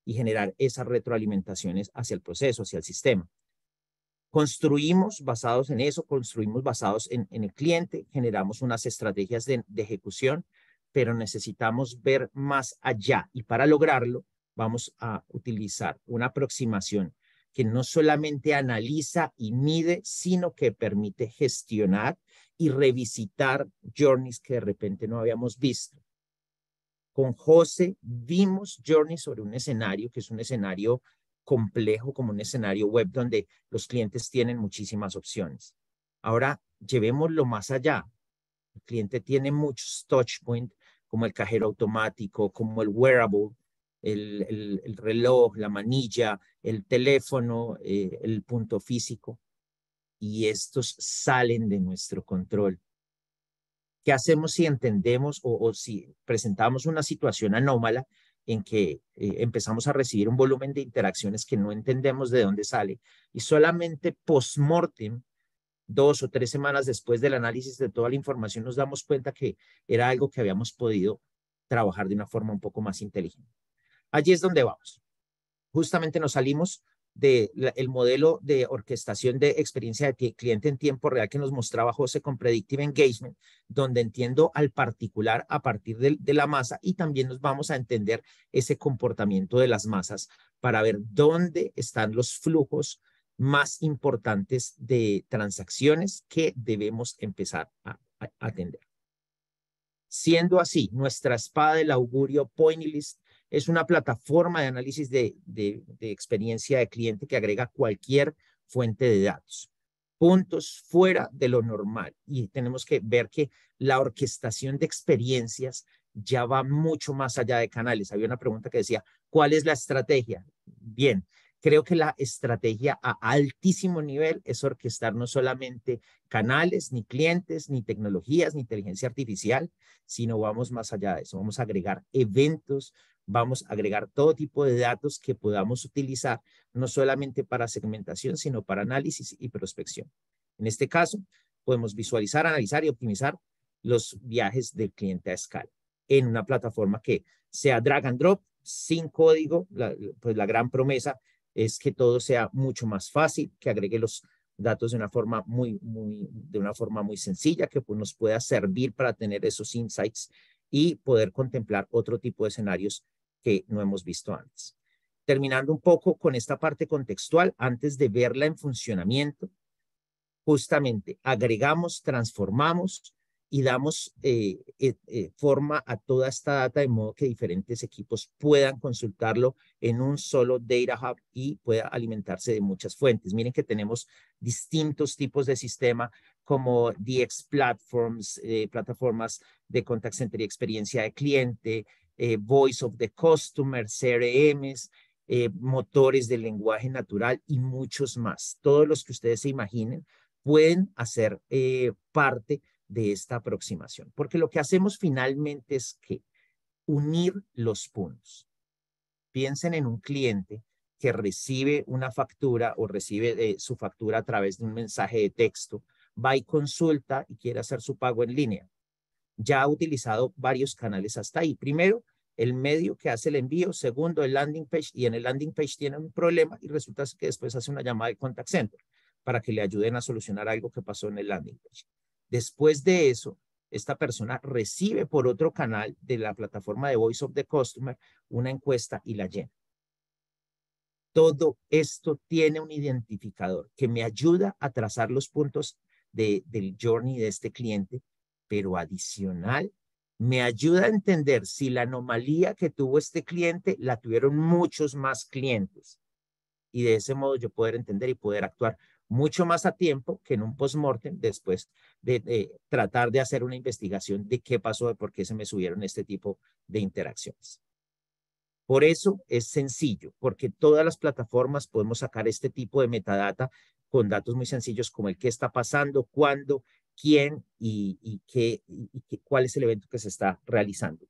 y generar esas retroalimentaciones hacia el proceso, hacia el sistema. Construimos basados en eso, construimos basados en, el cliente, generamos unas estrategias de, de ejecución, pero necesitamos ver más allá y para lograrlo vamos a utilizar una aproximación que no solamente analiza y mide, sino que permite gestionar y revisitar journeys que de repente no habíamos visto. Con José vimos journeys sobre un escenario que es un escenario complejo como un escenario web donde los clientes tienen muchísimas opciones. Ahora, llevémoslo más allá. El cliente tiene muchos touch points, como el cajero automático, como el wearable, el, reloj, la manilla, el teléfono, eh, el punto físico. Y estos salen de nuestro control. ¿Qué hacemos si entendemos o si presentamos una situación anómala en que eh, empezamos a recibir un volumen de interacciones que no entendemos de dónde sale y solamente post-mortem, dos o tres semanas después del análisis de toda la información, nos damos cuenta que era algo que habíamos podido trabajar de una forma un poco más inteligente. Allí es donde vamos. Justamente nos salimos del modelo de orquestación de experiencia de cliente en tiempo real que nos mostraba José con Predictive Engagement, donde entiendo al particular a partir de, la masa y también nos vamos a entender ese comportamiento de las masas para ver dónde están los flujos más importantes de transacciones que debemos empezar a, atender. Siendo así, nuestra espada del augurio list es una plataforma de análisis de, experiencia de cliente que agrega cualquier fuente de datos puntos fuera de lo normal y tenemos que ver que la orquestación de experiencias ya va mucho más allá de canales. Había una pregunta que decía, ¿cuál es la estrategia? Bien, Creo que la estrategia a altísimo nivel es orquestar no solamente canales, ni clientes, ni tecnologías, ni inteligencia artificial, sino vamos más allá de eso. Vamos a agregar eventos, vamos a agregar todo tipo de datos que podamos utilizar, no solamente para segmentación, sino para análisis y prospección. En este caso, podemos visualizar, analizar y optimizar los viajes del cliente a escala en una plataforma que sea drag and drop, sin código, pues la gran promesa es que todo sea mucho más fácil, que agregue los datos de una forma muy, muy, de una forma muy sencilla, que pues, nos pueda servir para tener esos insights y poder contemplar otro tipo de escenarios que no hemos visto antes. Terminando un poco con esta parte contextual, antes de verla en funcionamiento, justamente agregamos, transformamos y damos eh, eh, eh, forma a toda esta data de modo que diferentes equipos puedan consultarlo en un solo Data Hub y pueda alimentarse de muchas fuentes. Miren que tenemos distintos tipos de sistema como DX Platforms, plataformas de contact center y experiencia de cliente, Voice of the Customer, CRMs, motores de lenguaje natural y muchos más. Todos los que ustedes se imaginen pueden hacer parte de esta aproximación, porque lo que hacemos finalmente es que unir los puntos. Piensen en un cliente que recibe una factura o recibe eh, su factura a través de un mensaje de texto, va y consulta y quiere hacer su pago en línea. Ya ha utilizado varios canales hasta ahí. Primero, el medio que hace el envío, segundo, el landing page, y en el landing page tiene un problema y resulta que después hace una llamada al contact center para que le ayuden a solucionar algo que pasó en el landing page. Después de eso, esta persona recibe por otro canal de la plataforma de Voice of the Customer una encuesta y la llena. Todo esto tiene un identificador que me ayuda a trazar los puntos de, del journey de este cliente, pero adicional me ayuda a entender si la anomalía que tuvo este cliente la tuvieron muchos más clientes. Y de ese modo yo poder entender y poder actuar mucho más a tiempo que en un post-mortem después de, tratar de hacer una investigación de qué pasó, de por qué se me subieron este tipo de interacciones. Por eso es sencillo, porque todas las plataformas podemos sacar este tipo de metadata con datos muy sencillos como el qué está pasando, cuándo, quién y, qué, y cuál es el evento que se está realizando.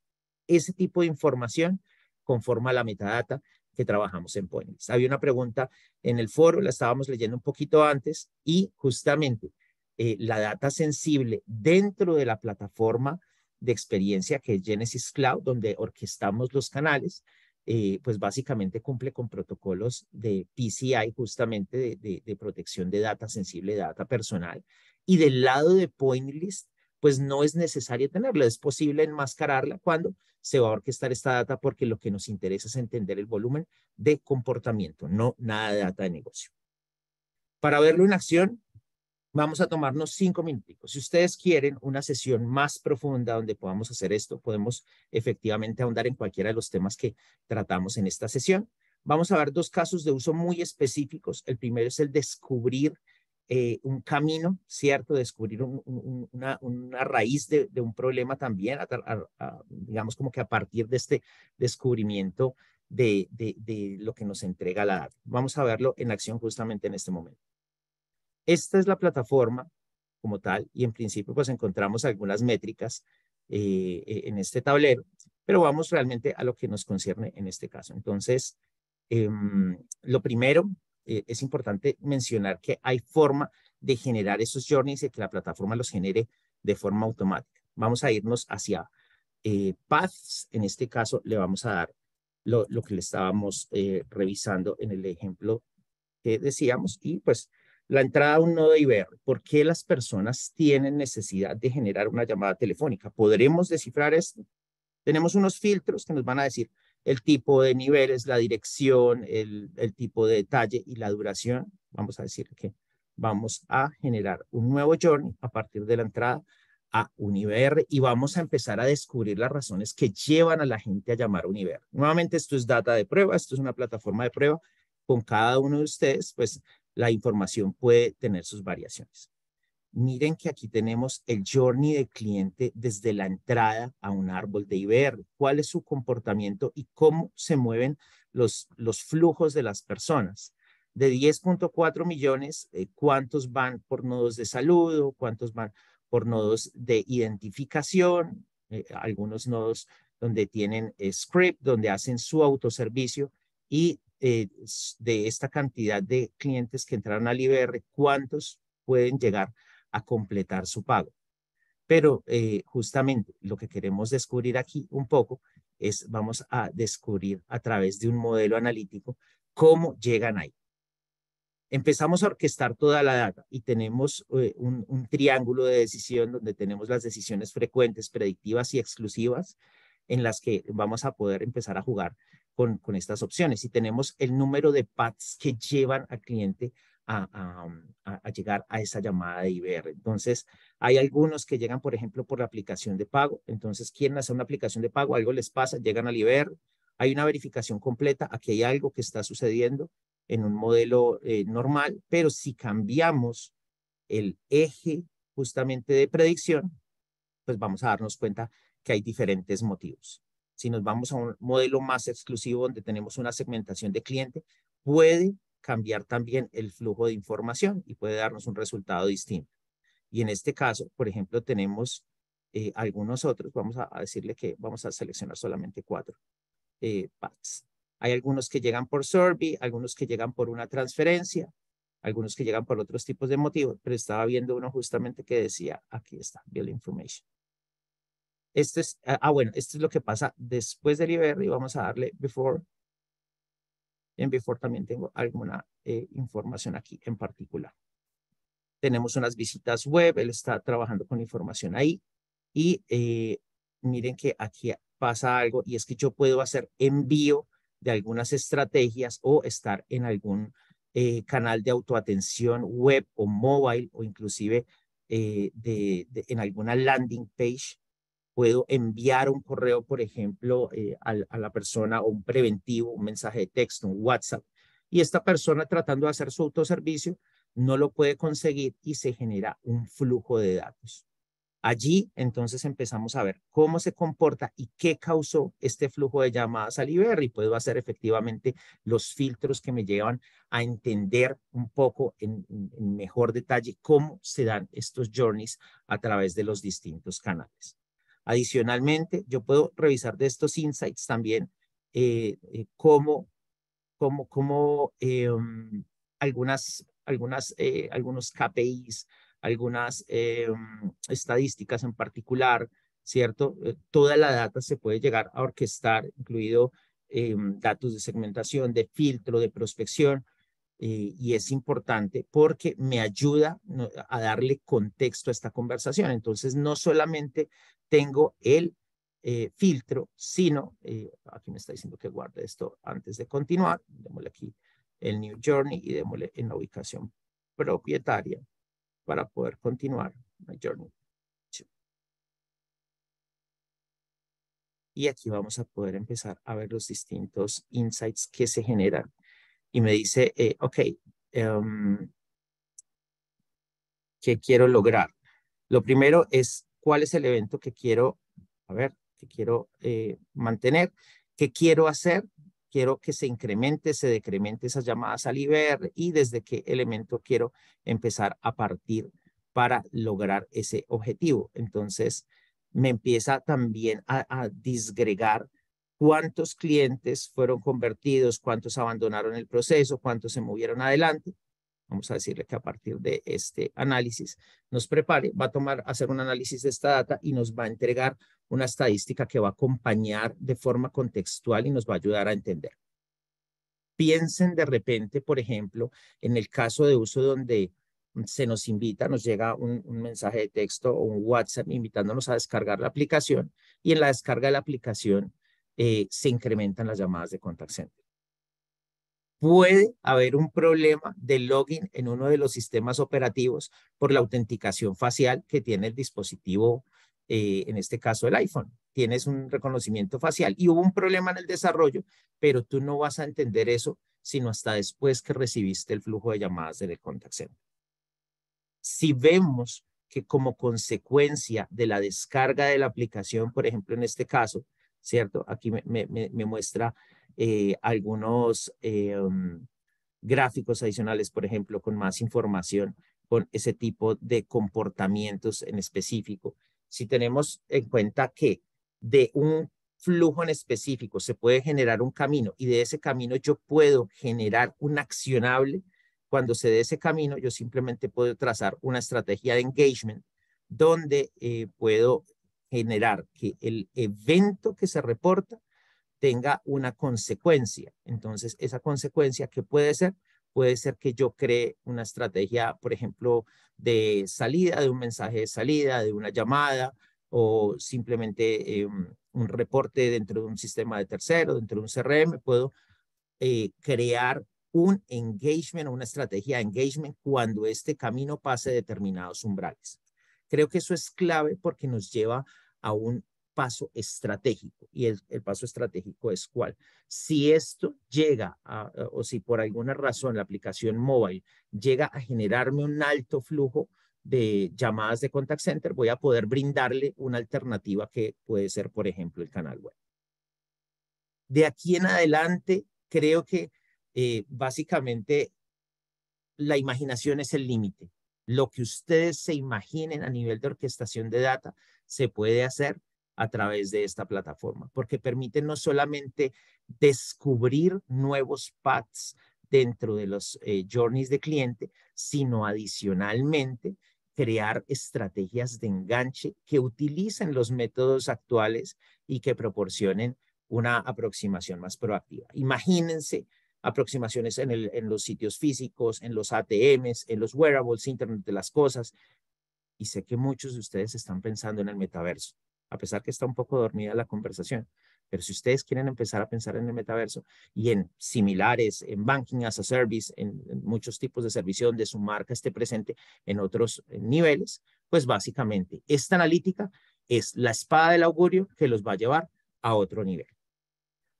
Ese tipo de información conforma la metadata que trabajamos en Pointlist. Había una pregunta en el foro, la estábamos leyendo un poquito antes y justamente eh, la data sensible dentro de la plataforma de experiencia que es Genesis Cloud, donde orquestamos los canales, eh, pues básicamente cumple con protocolos de PCI justamente de, de protección de data sensible, data personal. Y del lado de Pointlist, pues no es necesario tenerla, es posible enmascararla cuando se va a orquestar esta data porque lo que nos interesa es entender el volumen de comportamiento, no nada de data de negocio. Para verlo en acción, vamos a tomarnos cinco minutos. Si ustedes quieren una sesión más profunda donde podamos hacer esto, podemos efectivamente ahondar en cualquiera de los temas que tratamos en esta sesión. Vamos a ver dos casos de uso muy específicos. El primero es el descubrir eh, un camino, ¿cierto? Descubrir una, una, raíz de, un problema también, digamos como que a partir de este descubrimiento de, de, lo que nos entrega la Vamos a verlo en acción justamente en este momento. Esta es la plataforma como tal y en principio pues encontramos algunas métricas eh, e, en este tablero, pero vamos realmente a lo que nos concierne en este caso. Entonces, em, lo primero eh, es importante mencionar que hay forma de generar esos journeys y que la plataforma los genere de forma automática. Vamos a irnos hacia eh, paths. En este caso, le vamos a dar lo, que le estábamos eh, revisando en el ejemplo que decíamos. Y pues la entrada a un nodo IBR. ¿Por qué las personas tienen necesidad de generar una llamada telefónica? ¿Podremos descifrar esto? Tenemos unos filtros que nos van a decir, el tipo de niveles, la dirección, el, el tipo de detalle y la duración. Vamos a decir que vamos a generar un nuevo journey a partir de la entrada a Univer y vamos a empezar a descubrir las razones que llevan a la gente a llamar Univer. Nuevamente, esto es data de prueba, esto es una plataforma de prueba. Con cada uno de ustedes, pues la información puede tener sus variaciones miren que aquí tenemos el journey de cliente desde la entrada a un árbol de IBR, cuál es su comportamiento y cómo se mueven los, los flujos de las personas. De 10.4 millones, eh, ¿cuántos van por nodos de saludo? ¿Cuántos van por nodos de identificación? Eh, algunos nodos donde tienen eh, script, donde hacen su autoservicio y de esta cantidad de clientes que entraron al IBR, ¿cuántos pueden llegar a completar su pago. Pero eh, justamente lo que queremos descubrir aquí un poco es, vamos a descubrir a través de un modelo analítico cómo llegan ahí. Empezamos a orquestar toda la data y tenemos eh, un, triángulo de decisión donde tenemos las decisiones frecuentes, predictivas y exclusivas en las que vamos a poder empezar a jugar con, con, estas opciones. Y tenemos el número de paths que llevan al cliente Um, a, llegar a esa llamada de IBR. Entonces, hay algunos que llegan, por ejemplo, por la aplicación de pago. Entonces, quieren hacer una aplicación de pago, algo les pasa, llegan al IBR, hay una verificación completa, aquí hay algo que está sucediendo en un modelo eh, normal, pero si cambiamos el eje justamente de predicción, pues vamos a darnos cuenta que hay diferentes motivos. Si nos vamos a un modelo más exclusivo donde tenemos una segmentación de cliente, puede cambiar también el flujo de información y puede darnos un resultado distinto. Y en este caso, por ejemplo, tenemos eh, algunos otros, vamos a, decirle que vamos a seleccionar solamente cuatro eh, Hay algunos que llegan por survey, algunos que llegan por una transferencia, algunos que llegan por otros tipos de motivos, pero estaba viendo uno justamente que decía, aquí está, Bill Information. Este es, ah, ah bueno, esto es lo que pasa después de IBR y vamos a darle before en Before también tengo alguna eh, información aquí en particular. Tenemos unas visitas web, él está trabajando con información ahí. Y eh, miren que aquí pasa algo y es que yo puedo hacer envío de algunas estrategias o estar en algún eh, canal de autoatención web o mobile o inclusive en alguna landing page puedo enviar un correo, por ejemplo, eh, a, la persona o un preventivo, un mensaje de texto, un WhatsApp. Y esta persona tratando de hacer su autoservicio no lo puede conseguir y se genera un flujo de datos. Allí entonces empezamos a ver cómo se comporta y qué causó este flujo de llamadas al IBR y puedo hacer efectivamente los filtros que me llevan a entender un poco en mejor detalle cómo se dan estos journeys a través de los distintos canales. Adicionalmente, yo puedo revisar de estos insights también eh, eh, cómo, em, algunas, eh, algunos KPIs, algunas em, estadísticas en particular, ¿cierto? toda la data se puede llegar a orquestar, incluido em, datos de segmentación, de filtro, de prospección, eh, y es importante porque me ayuda a darle contexto a esta conversación. Entonces, no solamente tengo el eh, filtro, sino, eh, aquí me está diciendo que guarde esto antes de continuar, démosle aquí el New Journey y démosle en la ubicación propietaria para poder continuar Journey. Y aquí vamos a poder empezar a ver los distintos insights que se generan y me dice, eh, ok, em, ¿qué quiero lograr? Lo primero es cuál es el evento que quiero, a ver, que quiero eh, mantener, qué quiero hacer, quiero que se incremente, se decremente esas llamadas al IBER y desde qué elemento quiero empezar a partir para lograr ese objetivo. Entonces, me empieza también a, a disgregar cuántos clientes fueron convertidos, cuántos abandonaron el proceso, cuántos se movieron adelante. Vamos a decirle que a partir de este análisis nos prepare, va a tomar, hacer un análisis de esta data y nos va a entregar una estadística que va a acompañar de forma contextual y nos va a ayudar a entender. Piensen de repente, por ejemplo, en el caso de uso donde se nos invita, nos llega un, un, mensaje de texto o un WhatsApp invitándonos a descargar la aplicación y en la descarga de la aplicación eh, se incrementan las llamadas de contact center. Puede haber un problema de login en uno de los sistemas operativos por la autenticación facial que tiene el dispositivo, eh, en este caso el iPhone. Tienes un reconocimiento facial y hubo un problema en el desarrollo, pero tú no vas a entender eso sino hasta después que recibiste el flujo de llamadas del contact center. Si vemos que como consecuencia de la descarga de la aplicación, por ejemplo, en este caso, ¿cierto? Aquí me, muestra eh, algunos eh, mm, gráficos adicionales, por ejemplo, con más información, con ese tipo de comportamientos en específico. Si tenemos en cuenta que de un flujo en específico se puede generar un camino y de ese camino yo puedo generar un accionable, cuando se dé ese camino, yo simplemente puedo trazar una estrategia de engagement donde eh, puedo generar que el evento que se reporta tenga una consecuencia. Entonces, esa consecuencia ¿qué puede ser, puede ser que yo cree una estrategia, por ejemplo, de salida, de un mensaje de salida, de una llamada o simplemente em, un reporte dentro de un sistema de tercero, dentro de un CRM, puedo eh, crear un engagement o una estrategia de engagement cuando este camino pase determinados umbrales. Creo que eso es clave porque nos lleva a un paso estratégico. Y el, paso estratégico es cuál. Si esto llega eh, o si por alguna razón la aplicación móvil llega a generarme un alto flujo de llamadas de contact center, voy a poder brindarle una alternativa que puede ser, por ejemplo, el canal web. De aquí en adelante, creo que eh, básicamente la imaginación es el límite. Lo que ustedes se imaginen a nivel de orquestación de data se puede hacer a través de esta plataforma, porque permite no solamente descubrir nuevos paths dentro de los eh, journeys de cliente, sino adicionalmente crear estrategias de enganche que utilicen los métodos actuales y que proporcionen una aproximación más proactiva. Imagínense aproximaciones en, los sitios físicos, en los ATMs, en los wearables, Internet de las Cosas. Y sé que muchos de ustedes están pensando en el metaverso, a pesar que está un poco dormida la conversación. Pero si ustedes quieren empezar a pensar en el metaverso y en similares, en banking as a service, en, muchos tipos de servicio donde su marca esté presente en otros niveles, pues básicamente esta analítica es la espada del augurio que los va a llevar a otro nivel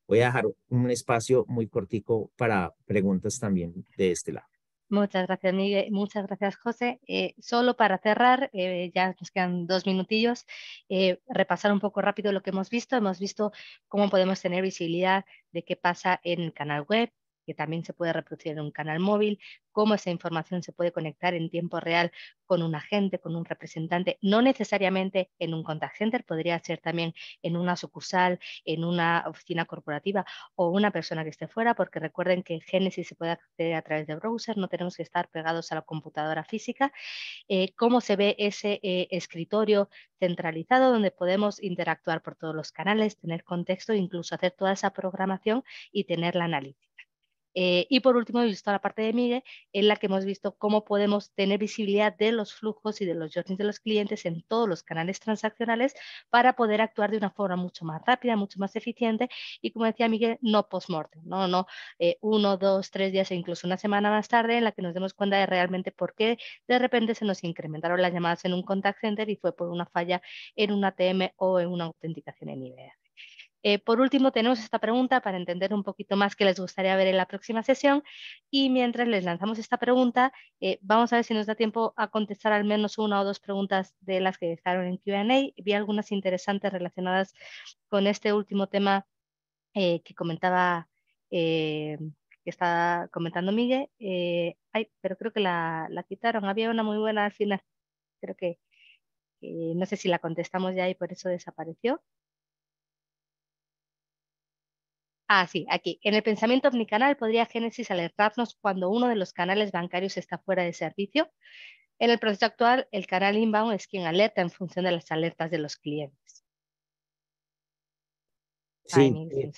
voy a dejar un espacio muy cortico para preguntas también de este lado. Muchas gracias, Miguel. Muchas gracias, José. Eh, solo para cerrar, eh, ya nos quedan dos minutillos, eh, repasar un poco rápido lo que hemos visto. Hemos visto cómo podemos tener visibilidad de qué pasa en el canal web, que también se puede reproducir en un canal móvil, cómo esa información se puede conectar en tiempo real con un agente, con un representante, no necesariamente en un contact center, podría ser también en una sucursal, en una oficina corporativa o una persona que esté fuera, porque recuerden que Genesis se puede acceder a través de browser, no tenemos que estar pegados a la computadora física. Eh, cómo se ve ese eh, escritorio centralizado donde podemos interactuar por todos los canales, tener contexto, incluso hacer toda esa programación y tener la análisis. Eh, y por último, he visto la parte de Miguel en la que hemos visto cómo podemos tener visibilidad de los flujos y de los journeys de los clientes en todos los canales transaccionales para poder actuar de una forma mucho más rápida, mucho más eficiente y, como decía Miguel, no post-mortem, no, no eh, uno, dos, tres días e incluso una semana más tarde en la que nos demos cuenta de realmente por qué de repente se nos incrementaron las llamadas en un contact center y fue por una falla en un ATM o en una autenticación en IBEA. Eh, por último, tenemos esta pregunta para entender un poquito más que les gustaría ver en la próxima sesión. Y mientras les lanzamos esta pregunta, eh, vamos a ver si nos da tiempo a contestar al menos una o dos preguntas de las que dejaron en QA. Vi algunas interesantes relacionadas con este último tema eh, que comentaba. que estaba comentando Miguel, ay, pero creo que la, la quitaron, había una muy buena al final, creo que no sé si la contestamos ya y por eso desapareció. Ah, sí, aquí. En el pensamiento omnicanal podría Génesis alertarnos cuando uno de los canales bancarios está fuera de servicio. En el proceso actual, el canal inbound es quien alerta en función de las alertas de los clientes. Sí, eh,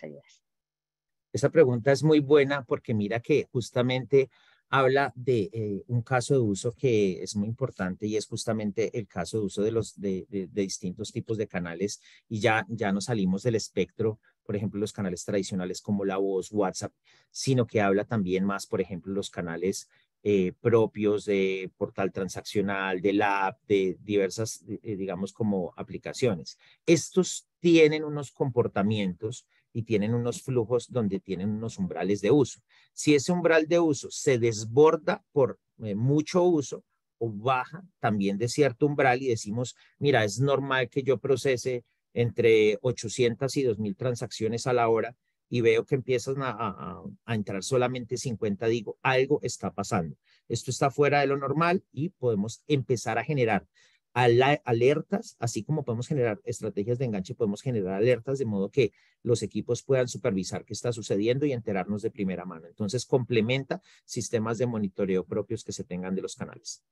esa pregunta es muy buena porque mira que justamente habla de eh, un caso de uso que es muy importante y es justamente el caso de uso de los distintos tipos de canales y ya ya nos salimos del espectro por ejemplo, los canales tradicionales como la voz, WhatsApp, sino que habla también más, por ejemplo, los canales eh, propios de portal transaccional, de la app, de diversas, eh, digamos, como aplicaciones. Estos tienen unos comportamientos y tienen unos flujos donde tienen unos umbrales de uso. Si ese umbral de uso se desborda por eh, mucho uso o baja también de cierto umbral y decimos, mira, es normal que yo procese entre 800 y 2.000 transacciones a la hora y veo que empiezan a, entrar solamente 50, digo, algo está pasando. Esto está fuera de lo normal y podemos empezar a generar alertas, así como podemos generar estrategias de enganche, podemos generar alertas de modo que los equipos puedan supervisar qué está sucediendo y enterarnos de primera mano. Entonces, complementa sistemas de monitoreo propios que se tengan de los canales.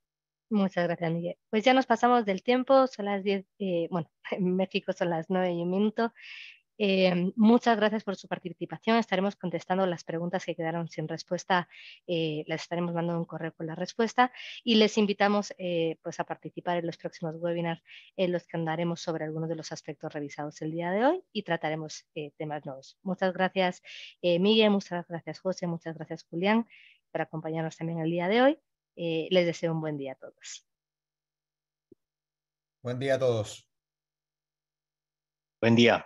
Muchas gracias, Miguel. Pues ya nos pasamos del tiempo, son las 10, eh, bueno, en México son las 9 y un minuto. Eh, muchas gracias por su participación. Estaremos contestando las preguntas que quedaron sin respuesta. Eh, les estaremos mandando un correo con la respuesta y les invitamos eh, pues a participar en los próximos webinars en los que andaremos sobre algunos de los aspectos revisados el día de hoy y trataremos temas nuevos. Muchas gracias, Miguel. Muchas gracias, José. Muchas gracias, Julián, por acompañarnos también el día de hoy eh, les deseo un buen día a todos. Buen día a todos. Buen día.